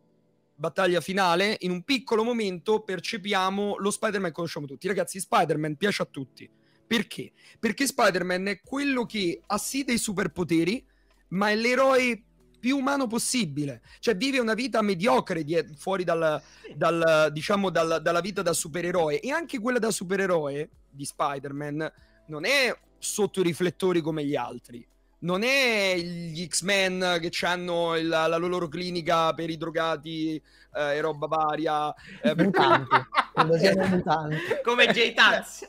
battaglia finale, in un piccolo momento percepiamo lo Spider-Man che conosciamo tutti. Ragazzi, Spider-Man piace a tutti. Perché? Perché Spider-Man è quello che ha sì dei superpoteri, ma è l'eroe più umano possibile. Cioè vive una vita mediocre di, fuori dal, dal, diciamo, dal, dalla vita da supereroe. E anche quella da supereroe di Spider-Man non è sotto i riflettori come gli altri non è gli X-Men che hanno il, la, loro clinica per i drogati eh, e roba varia. Eh, per... Come Jay Taz.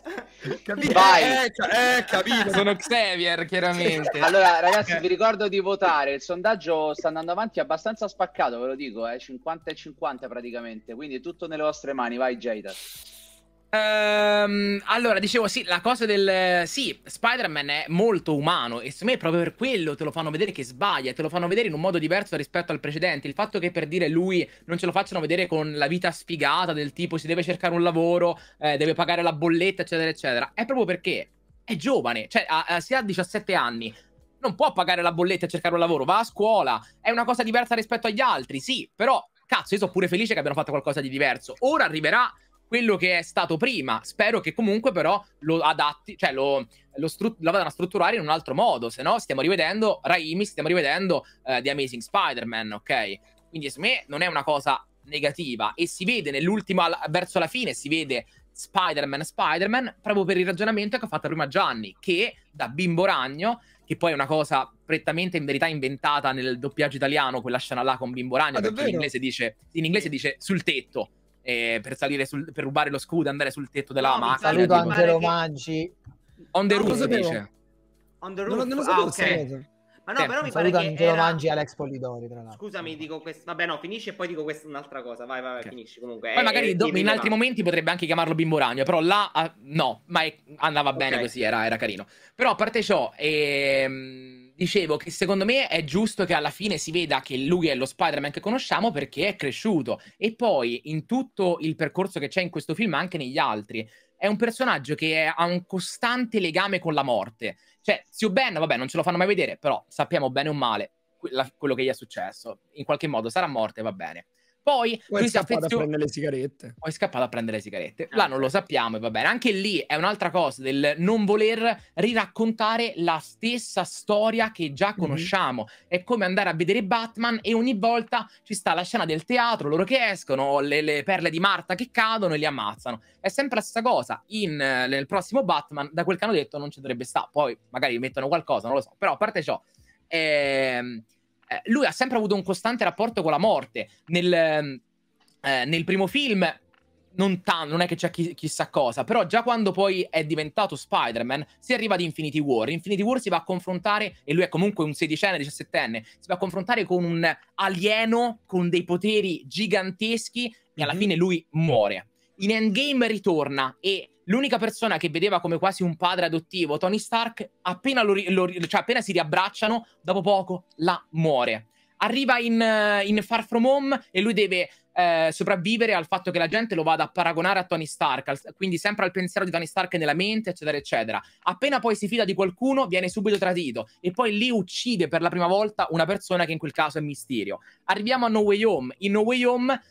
Vai. Eh, cioè, eh, capito. Sono Xavier, chiaramente. allora, ragazzi, vi ricordo di votare. Il sondaggio sta andando avanti abbastanza spaccato, ve lo dico, eh, 50 e 50 praticamente. Quindi è tutto nelle vostre mani. Vai, Jay Taz. Ehm, allora, dicevo, sì, la cosa del... Sì, Spider-Man è molto umano e secondo me proprio per quello te lo fanno vedere che sbaglia, te lo fanno vedere in un modo diverso rispetto al precedente. Il fatto che per dire lui non ce lo facciano vedere con la vita sfigata del tipo si deve cercare un lavoro, eh, deve pagare la bolletta, eccetera, eccetera, è proprio perché è giovane, cioè ha, si ha 17 anni, non può pagare la bolletta e cercare un lavoro, va a scuola, è una cosa diversa rispetto agli altri, sì, però cazzo, io sono pure felice che abbiano fatto qualcosa di diverso. Ora arriverà quello che è stato prima. Spero che comunque però lo adatti, cioè lo, lo, stru- lo vadano a strutturare in un altro modo, se no stiamo rivedendo Raimi, stiamo rivedendo uh, The Amazing Spider-Man, ok? Quindi secondo me non è una cosa negativa e si vede nell'ultima, verso la fine si vede Spider-Man, Spider-Man, proprio per il ragionamento che ha fatto prima Gianni, che da bimbo ragno, che poi è una cosa prettamente in verità inventata nel doppiaggio italiano, quella scena là con bimbo ragno, ah, perché in inglese, dice, in inglese dice sul tetto, eh, per salire sul, per rubare lo scudo andare sul tetto della no, macchina. Saluto Angelo Maggi. On the roof dice. On the roof. Non, non lo ah, sapevo, ah, okay. Ma no, sì. però mi pare che Angelo era... Mangi Alex Polidori, tra l'altro. Scusami, dico questo. Vabbè, no, finisci e poi dico questa un'altra cosa. Vai, vai, vai okay. finisci comunque. Poi è, eh, magari è, eh, do... in altri momenti potrebbe anche chiamarlo Bimbo Ragno, però là ah, no, ma è... andava okay. bene così, era, era, carino. Però a parte ciò, ehm dicevo che secondo me è giusto che alla fine si veda che lui è lo Spider-Man che conosciamo perché è cresciuto e poi in tutto il percorso che c'è in questo film anche negli altri è un personaggio che è, ha un costante legame con la morte. Cioè, zio Ben, vabbè, non ce lo fanno mai vedere, però sappiamo bene o male quello che gli è successo. In qualche modo sarà morte, va bene. Poi puoi lui si a prendere le sigarette. Poi è scappato a prendere le sigarette. Là non lo certo. sappiamo e va bene. Anche lì è un'altra cosa del non voler riraccontare la stessa storia che già mhm. conosciamo. Mm-hmm. È come andare a vedere Batman e ogni volta ci sta la scena del teatro, loro che escono, le, le perle di Marta che cadono e li ammazzano. È sempre la stessa cosa. In, eh, nel prossimo Batman, da quel che hanno detto, non ci dovrebbe stare. Poi magari mettono qualcosa, non lo so. Però a parte ciò, ehm eh, lui ha sempre avuto un costante rapporto con la morte. Nel, ehm, eh, nel primo film non, tan- non è che c'è chi- chissà cosa, però già quando poi è diventato Spider-Man si arriva ad Infinity War. Infinity War si va a confrontare, e lui è comunque un sedicenne, diciassettenne, si va a confrontare con un alieno con dei poteri giganteschi e alla mhm. fine lui muore. In Endgame ritorna e l'unica persona che vedeva come quasi un padre adottivo Tony Stark, appena, lo, lo, cioè appena si riabbracciano, dopo poco la muore. Arriva in, eh, in Far From Home e lui deve eh, sopravvivere al fatto che la gente lo vada a paragonare a Tony Stark, al, quindi sempre al pensiero di Tony Stark nella mente, eccetera, eccetera. Appena poi si fida di qualcuno, viene subito tradito e poi lì uccide per la prima volta una persona che in quel caso è Mysterio. Arriviamo a No Way Home. In No Way Home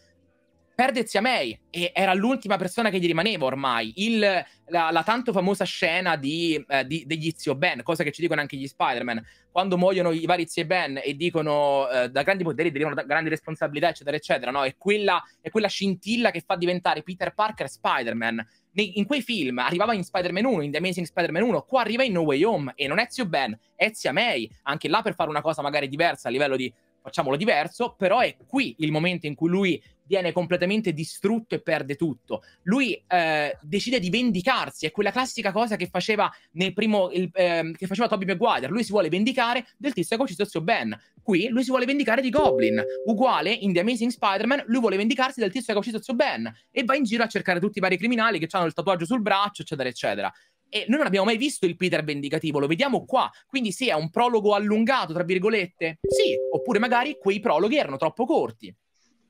perde Zia May e era l'ultima persona che gli rimaneva ormai Il, la, la, tanto famosa scena di, eh, di, degli zio Ben cosa che ci dicono anche gli Spider-Man quando muoiono i vari zio Ben e dicono eh, da grandi poteri derivano da grandi responsabilità eccetera eccetera no? è, quella, è quella scintilla che fa diventare Peter Parker Spider-Man Nei, in quei film arrivava in Spider-Man 1 in The Amazing Spider-Man 1 qua arriva in No Way Home e non è zio Ben è zia May anche là per fare una cosa magari diversa a livello di facciamolo diverso, però è qui il momento in cui lui viene completamente distrutto e perde tutto. Lui eh, decide di vendicarsi, è quella classica cosa che faceva nel primo il, eh, che faceva Toby Maguire, lui si vuole vendicare del tizio che ha ucciso suo Ben. Qui lui si vuole vendicare di Goblin, uguale in The Amazing Spider-Man, lui vuole vendicarsi del tizio che ha ucciso suo Ben e va in giro a cercare tutti i vari criminali che hanno il tatuaggio sul braccio, eccetera eccetera. E noi non abbiamo mai visto il Peter vendicativo, lo vediamo qua. Quindi sì, è un prologo allungato, tra virgolette. Sì, oppure magari quei prologhi erano troppo corti.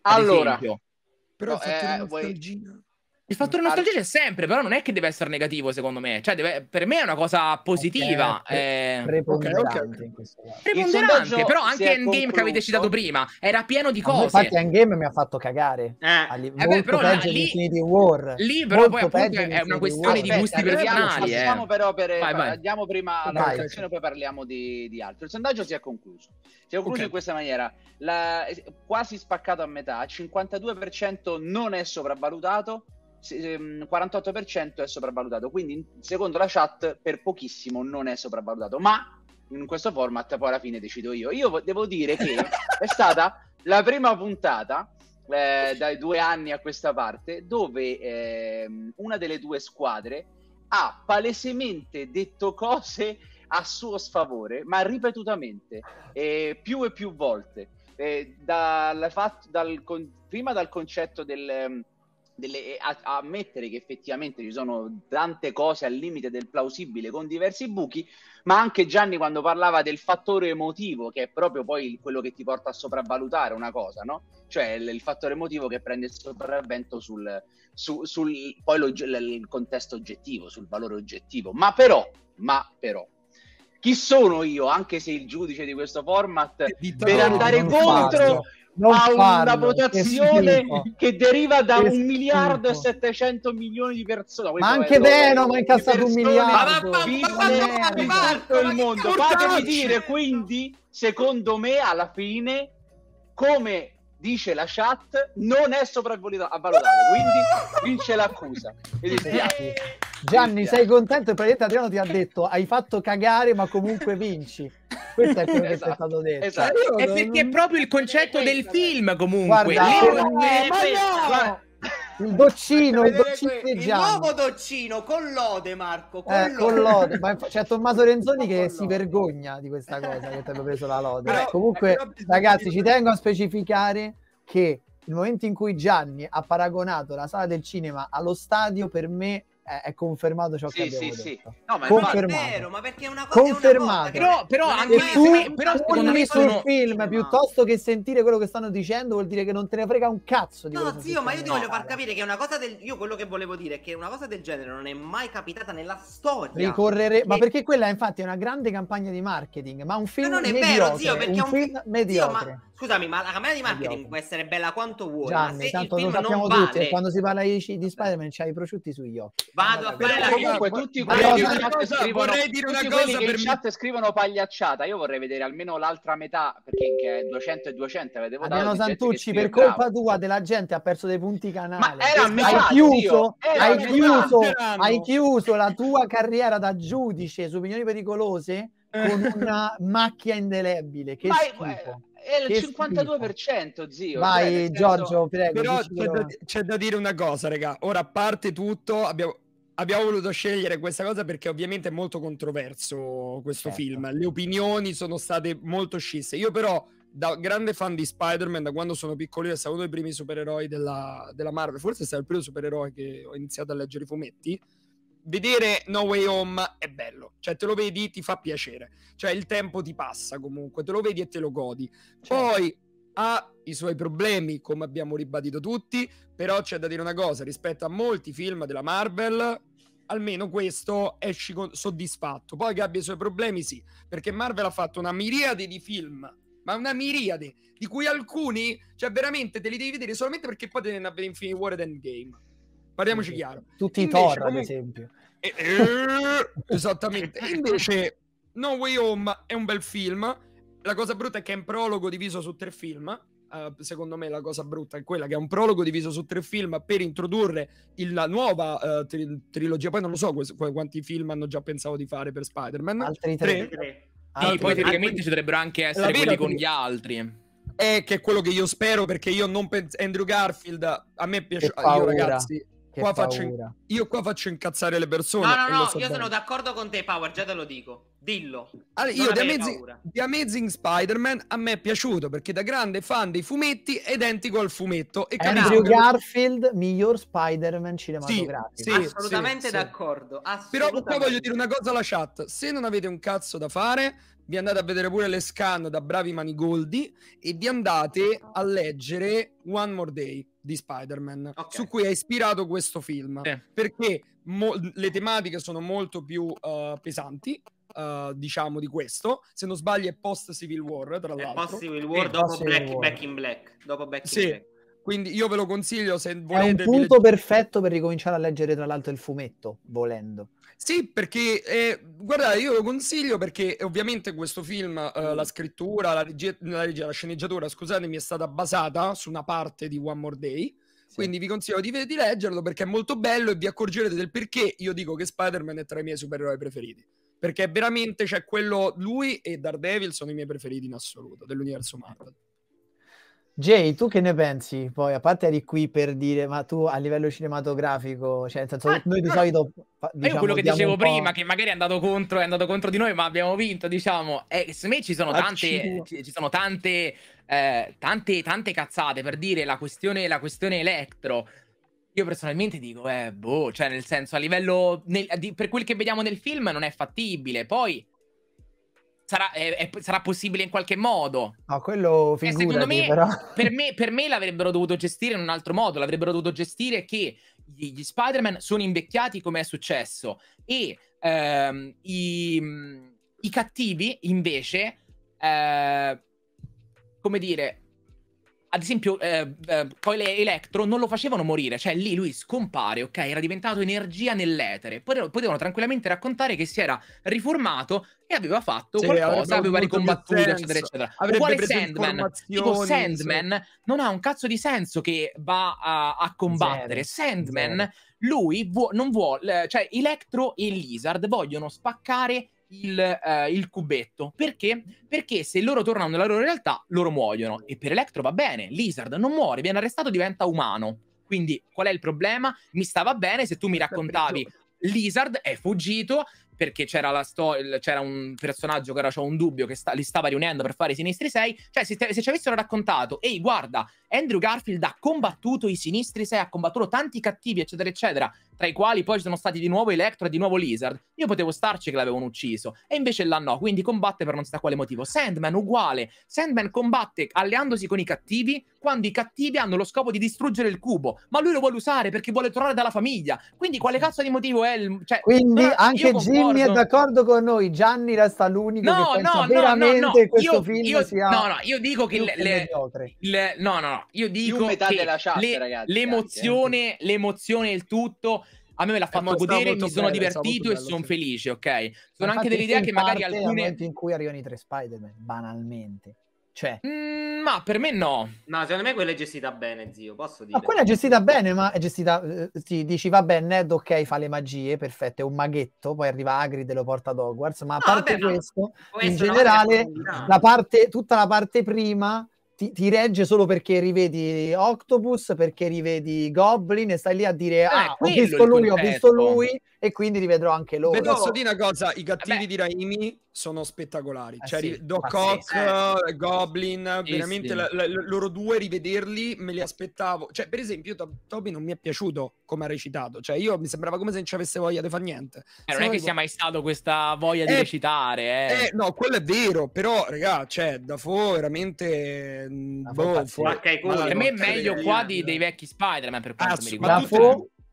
Allora, esempio. però no, eh, vuoi... Il fattore nostalgia c'è sempre, però non è che deve essere negativo, secondo me. Cioè, deve... per me è una cosa positiva. Okay, eh... Preponderante, okay, okay. In questo caso. preponderante però anche Endgame concluso. che avete citato prima era pieno di cose. Infatti, Endgame mi ha fatto cagare. Eh. eh Alli... Eh beh, però, peggio lì, Infinity War. Lì, però, Molto poi appunto, è una questione Aspetta, di gusti personali. Eh. Passiamo eh. però per, vai, vai. andiamo prima alla votazione, poi parliamo di, di, altro. Il sondaggio si è concluso. Si è concluso in questa maniera. La... Quasi spaccato a metà, 52% non è sopravvalutato. 48% ehm, è sopravvalutato, quindi secondo la chat per pochissimo non è sopravvalutato, ma in questo format poi alla fine decido io. Io devo dire che è stata la prima puntata eh, dai due anni a questa parte dove eh, una delle due squadre ha palesemente detto cose a suo sfavore, ma ripetutamente, eh, più e più volte. Dal fatto, dal con- prima dal concetto del ehm, delle, eh, a, a ammettere che effettivamente ci sono tante cose al limite del plausibile con diversi buchi, ma anche Gianni quando parlava del fattore emotivo, che è proprio poi quello che ti porta a sopravvalutare una cosa, no? Cioè il, il fattore emotivo che prende il sopravvento sul, su, sul poi lo, il contesto oggettivo, sul valore oggettivo. Ma però, ma però, chi sono io, anche se il giudice di questo format, eh, per andare contro non a farlo, una votazione che, che deriva da un miliardo e 700 milioni di persone. Ma anche Venom ha incassato un miliardo. Ma, ma, ma, ma, ma, il mondo. Fatemi dire quindi, secondo me, alla fine, come dice la chat, non è sopravvalutato. Quindi vince l'accusa. Mi dispiace. Eh, Gianni, sei contento? Il Praticamente Adriano ti ha detto hai fatto cagare ma comunque vinci. Questo è quello esatto, che è stato detto. Esatto. È perché è proprio il concetto pensa, del film comunque. Guarda, Lì non è, ma il doccino, il doccino il nuovo doccino con lode Marco con, eh, lode. Con lode. ma c'è Tommaso Renzoni che si vergogna di questa cosa che ti abbiamo preso la lode però, comunque però ragazzi ci tengo a specificare che il momento in cui Gianni ha paragonato la sala del cinema allo stadio per me è, è confermato ciò sì, che abbiamo sì, detto. Sì. sì, No, ma confermato. È vero, ma perché è una cosa confermato. Una però, però anche tu, me, però secondo me sul sono... film no. piuttosto che sentire quello che stanno dicendo vuol dire che non te ne frega un cazzo di No, zio, ma io ti voglio far capire che una cosa del io quello che volevo dire è che una cosa del genere non è mai capitata nella storia. Ricorrere, e... ma perché quella infatti è una grande campagna di marketing, ma un film ma non è mediocre, vero, zio, perché un, un film mediocre. Zio, ma Scusami, ma la campagna di marketing può essere bella quanto vuoi. Gianni, tanto lo sappiamo vale... tutti. Quando si parla di, di Spider-Man, c'hai i prosciutti sugli occhi. Vado a fare la comunque, tutti quelli che una cosa per in chat scrivono pagliacciata. Io vorrei vedere almeno l'altra metà, perché che è 200 e 200. Avete votato. Adriano Santucci, per colpa tua, della gente ha perso dei punti canale. Ma era hai chiuso, hai chiuso, hai chiuso la tua carriera da giudice su opinioni pericolose con eh. una macchia indelebile. Che schifo. È il che 52%, zio. Vai, cioè, Giorgio, senso... prego. Però c'è da, c'è da, dire una cosa, raga. Ora, a parte tutto, abbiamo, abbiamo voluto scegliere questa cosa perché ovviamente è molto controverso questo certo. film. Le opinioni sono state molto scisse. Io però da grande fan di Spider-Man da quando sono piccolo io è stato uno dei primi supereroi della, della Marvel forse è stato il primo supereroe che ho iniziato a leggere i fumetti vedere No Way Home è bello, cioè te lo vedi, ti fa piacere, cioè il tempo ti passa comunque, te lo vedi e te lo godi. Certo. Poi ha i suoi problemi, come abbiamo ribadito tutti, però c'è da dire una cosa, rispetto a molti film della Marvel, almeno questo esci soddisfatto. Poi che abbia i suoi problemi, sì, perché Marvel ha fatto una miriade di film ma una miriade, di cui alcuni, cioè veramente te li devi vedere solamente perché poi te ne andare in Infinity War ed Endgame. Parliamoci sì. chiaro. Tutti Invece, i Thor, come... ad esempio. Eh, eh, esattamente. Invece No Way Home è un bel film. La cosa brutta è che è un prologo diviso su tre film. Uh, secondo me la cosa brutta è quella che è un prologo diviso su tre film per introdurre il, la nuova uh, tri- trilogia. Poi non lo so qu- quanti film hanno già pensato di fare per Spider-Man. Altri tre. tre. Altri sì, poi teoricamente ci dovrebbero anche essere quelli con gli altri. È che è quello che io spero perché io non penso. Andrew Garfield a me piace. Io, ragazzi, Qua in... Io qua faccio incazzare le persone. No, no, no, so io bene. sono d'accordo con te, Power, già te lo dico. Dillo. Allora, io The Amazing, The Amazing, Spider-Man a me è piaciuto perché da grande fan dei fumetti è identico al fumetto. E Andrew Garfield, miglior Spider-Man cinematografico. Sì, sì, assolutamente sì, d'accordo. Assolutamente. Però qua voglio dire una cosa alla chat. Se non avete un cazzo da fare, vi andate a vedere pure le scan da bravi manigoldi e vi andate a leggere One More Day di Spider-Man, okay. su cui è ispirato questo film, eh. perché mo- le tematiche sono molto più uh, pesanti. Uh, diciamo di questo, se non sbaglio è post Civil War, tra l'altro. È post Civil War, eh, dopo Black, War. Back in Black, dopo Back in sì. Black. Quindi io ve lo consiglio se volete. È un punto perfetto per ricominciare a leggere tra l'altro il fumetto, volendo. Sì, perché eh, guardate, io lo consiglio perché eh, ovviamente questo film, eh, la mm. scrittura, la regia, la, regia, la sceneggiatura, scusatemi, è stata basata su una parte di One More Day. Sì. Quindi vi consiglio di, di, leggerlo perché è molto bello e vi accorgerete del perché io dico che Spider-Man è tra i miei supereroi preferiti. Perché veramente, cioè, quello, lui e Daredevil sono i miei preferiti in assoluto dell'universo Marvel. Jay, tu che ne pensi? Poi, a parte eri qui per dire, ma tu a livello cinematografico, cioè, nel senso, ah, noi di solito. Diciamo, io quello che dicevo prima, che magari è andato, contro, è andato contro di noi, ma abbiamo vinto, diciamo. E secondo me ci sono tante, ci, ci sono tante, eh, tante, tante cazzate per dire la questione, la questione elettro. Io personalmente dico, eh, boh, cioè, nel senso, a livello. Nel, di, per quel che vediamo nel film non è fattibile. Poi Sarà, eh, è, è, sarà, possibile in qualche modo. No, quello eh, figurati, eh, secondo me, però. Per me, per me l'avrebbero dovuto gestire in un altro modo. L'avrebbero dovuto gestire che gli, gli Spider-Man sono invecchiati come è successo e ehm, i, i, cattivi invece, eh, come dire, ad esempio, eh, eh, poi le Electro non lo facevano morire, cioè lì lui scompare, ok? Era diventato energia nell'etere. Potevano tranquillamente raccontare che si era riformato e aveva fatto sì, qualcosa, aveva ricombattuto, eccetera, eccetera. Uguale Sandman. Tipo Sandman sì. non ha un cazzo di senso che va a, a combattere. Zero, Sandman, zero. lui vuo, non vuole, cioè Electro e Lizard vogliono spaccare il, eh, il cubetto. Perché? Perché se loro tornano nella loro realtà, loro muoiono. E per Electro va bene, Lizard non muore, viene arrestato, diventa umano. Quindi qual è il problema? Mi stava bene se tu mi raccontavi Lizard è fuggito perché c'era, la sto- c'era un personaggio che era c'ho un dubbio che sta- li stava riunendo per fare i sinistri 6. Cioè, se, te- se ci avessero raccontato, ehi, guarda, Andrew Garfield ha combattuto i sinistri 6, ha combattuto tanti cattivi, eccetera, eccetera, tra i quali poi ci sono stati di nuovo Electro e di nuovo Lizard. Io potevo starci che l'avevano ucciso, e invece là no, quindi combatte per non si sa quale motivo. Sandman uguale, Sandman combatte alleandosi con i cattivi quando i cattivi hanno lo scopo di distruggere il cubo, ma lui lo vuole usare perché vuole tornare dalla famiglia. Quindi quale cazzo di motivo è il... Cioè, quindi no, anche Jimmy è d'accordo con noi, Gianni resta l'unico no, che pensa no, veramente no, no, questo io, film io, sia... No, no, io dico che... Le, le, le, no, no, no, io dico che le, ragazzi, l'emozione, anche. l'emozione e il tutto a me me l'ha fatto godere, mi bello, sono divertito e sono felice, ok? Sono Infatti anche dell'idea che magari alcune... momento in cui arrivano i tre Spider-Man, banalmente. Cioè... Mm, ma per me no. No, secondo me quella è gestita bene, zio, posso dire. Ma quella è gestita bene, ma è gestita... Eh, sì, dici, va bene, Ned, ok, fa le magie, perfetto, è un maghetto, poi arriva Agri e lo porta ad Hogwarts, ma a no, parte vabbè, questo, no. in generale, la parte, tutta la parte prima ti, ti, regge solo perché rivedi Octopus, perché rivedi Goblin e stai lì a dire: eh, Ah, ho visto lui, ho visto lui e quindi rivedrò anche loro. Vedo, posso dire una cosa, i cattivi Beh. di Raimi sono spettacolari. Eh cioè, sì, Doc Ock, eh, sì. Eh, Goblin, sì, veramente la, la, loro due rivederli me li aspettavo. Cioè, per esempio, io Toby non mi è piaciuto come ha recitato. Cioè, io mi sembrava come se non ci avesse voglia di fare niente. Eh, non è che sia mai stato questa voglia di eh, recitare. Eh. no, quello è vero, però, raga, cioè, da fo veramente... Mm, boh, fu- ok, cool. Per me è meglio qua di, dei vecchi Spider-Man, per quanto ah, mi riguarda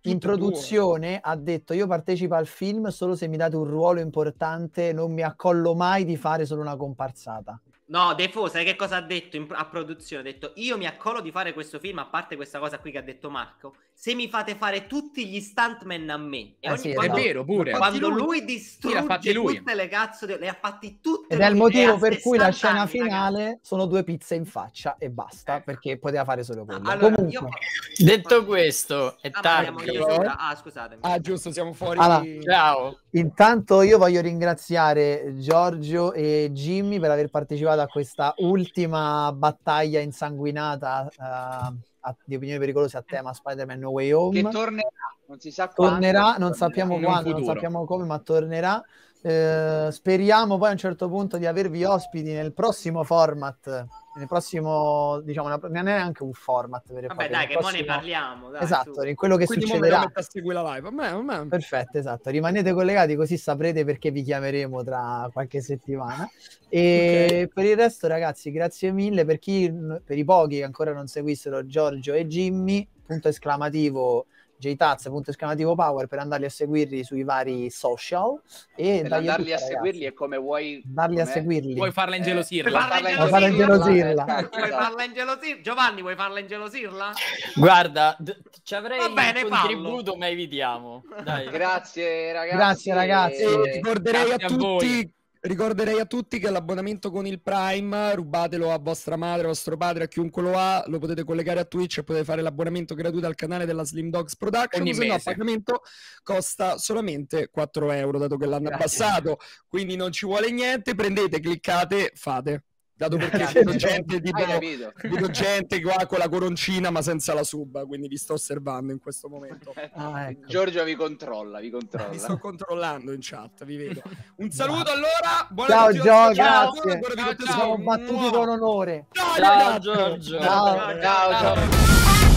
in produzione tuo. ha detto io partecipo al film solo se mi date un ruolo importante, non mi accollo mai di fare solo una comparsata. No, Defo, sai che cosa ha detto in, a produzione? Ha detto, io mi accolo di fare questo film, a parte questa cosa qui che ha detto Marco, se mi fate fare tutti gli stuntman a me. Eh sì, quando, è vero, pure. Quando lui, lui distrugge lui. tutte le cazzo, le ha fatti tutte. Ed è il motivo per cui la scena anni, finale ragazzi. sono due pizze in faccia e basta, eh. perché poteva fare solo quello. allora, Comunque... io... Detto questo, è ah, tardi. Ah, scusatemi. Ah, giusto, siamo fuori. Allora, Ciao. Intanto io voglio ringraziare Giorgio e Jimmy per aver partecipato da questa ultima battaglia insanguinata uh, a, di opinioni pericolose a tema Spider-Man No Way Home. Che tornerà, non si sa quando. Tornerà, non tornerà sappiamo quando, non sappiamo come, ma tornerà. Eh, speriamo poi a un certo punto di avervi ospiti nel prossimo format. Nel prossimo, diciamo, non è anche un format vero e Vabbè, dai, che prossimo... ne parliamo. Dai, esatto, tu. in quello che Quindi succederà. Live. A me, a me. Perfetto, esatto. Rimanete collegati così saprete perché vi chiameremo tra qualche settimana. E okay. per il resto, ragazzi, grazie mille. Per, chi, per i pochi che ancora non seguissero Giorgio e Jimmy, punto esclamativo jtaz, punto esclamativo power per andarli a seguirli sui vari social e darli a ragazzi. seguirli è come vuoi darli come... a seguirli vuoi farla ingelosirla eh, vuoi farla ingelosirla vuoi Giovanni vuoi farla ingelosirla guarda d- ci avrei Va bene, un contributo fallo. ma evitiamo Dai. grazie ragazzi grazie ragazzi e... ricorderei grazie a, a tutti voi Ricorderei a tutti che l'abbonamento con il Prime, rubatelo a vostra madre, a vostro padre, a chiunque lo ha, lo potete collegare a Twitch e potete fare l'abbonamento gratuito al canale della Slim Dogs Production, Ogni se no il pagamento costa solamente 4 euro, dato che l'hanno Grazie. abbassato, quindi non ci vuole niente, prendete, cliccate, fate dato perché vedo gente, vedo, vedo gente qua con la coroncina ma senza la suba, quindi vi sto osservando in questo momento. Ah, ah ecco. ecco. Giorgio vi controlla, vi controlla. Vi sto controllando in chat, vi vedo. Un saluto allora, buona Ciao Giorgio, grazie. Ancora ciao, ciao. battuti con onore. Ciao, ciao Giorgio. Ciao, ciao, ciao. ciao.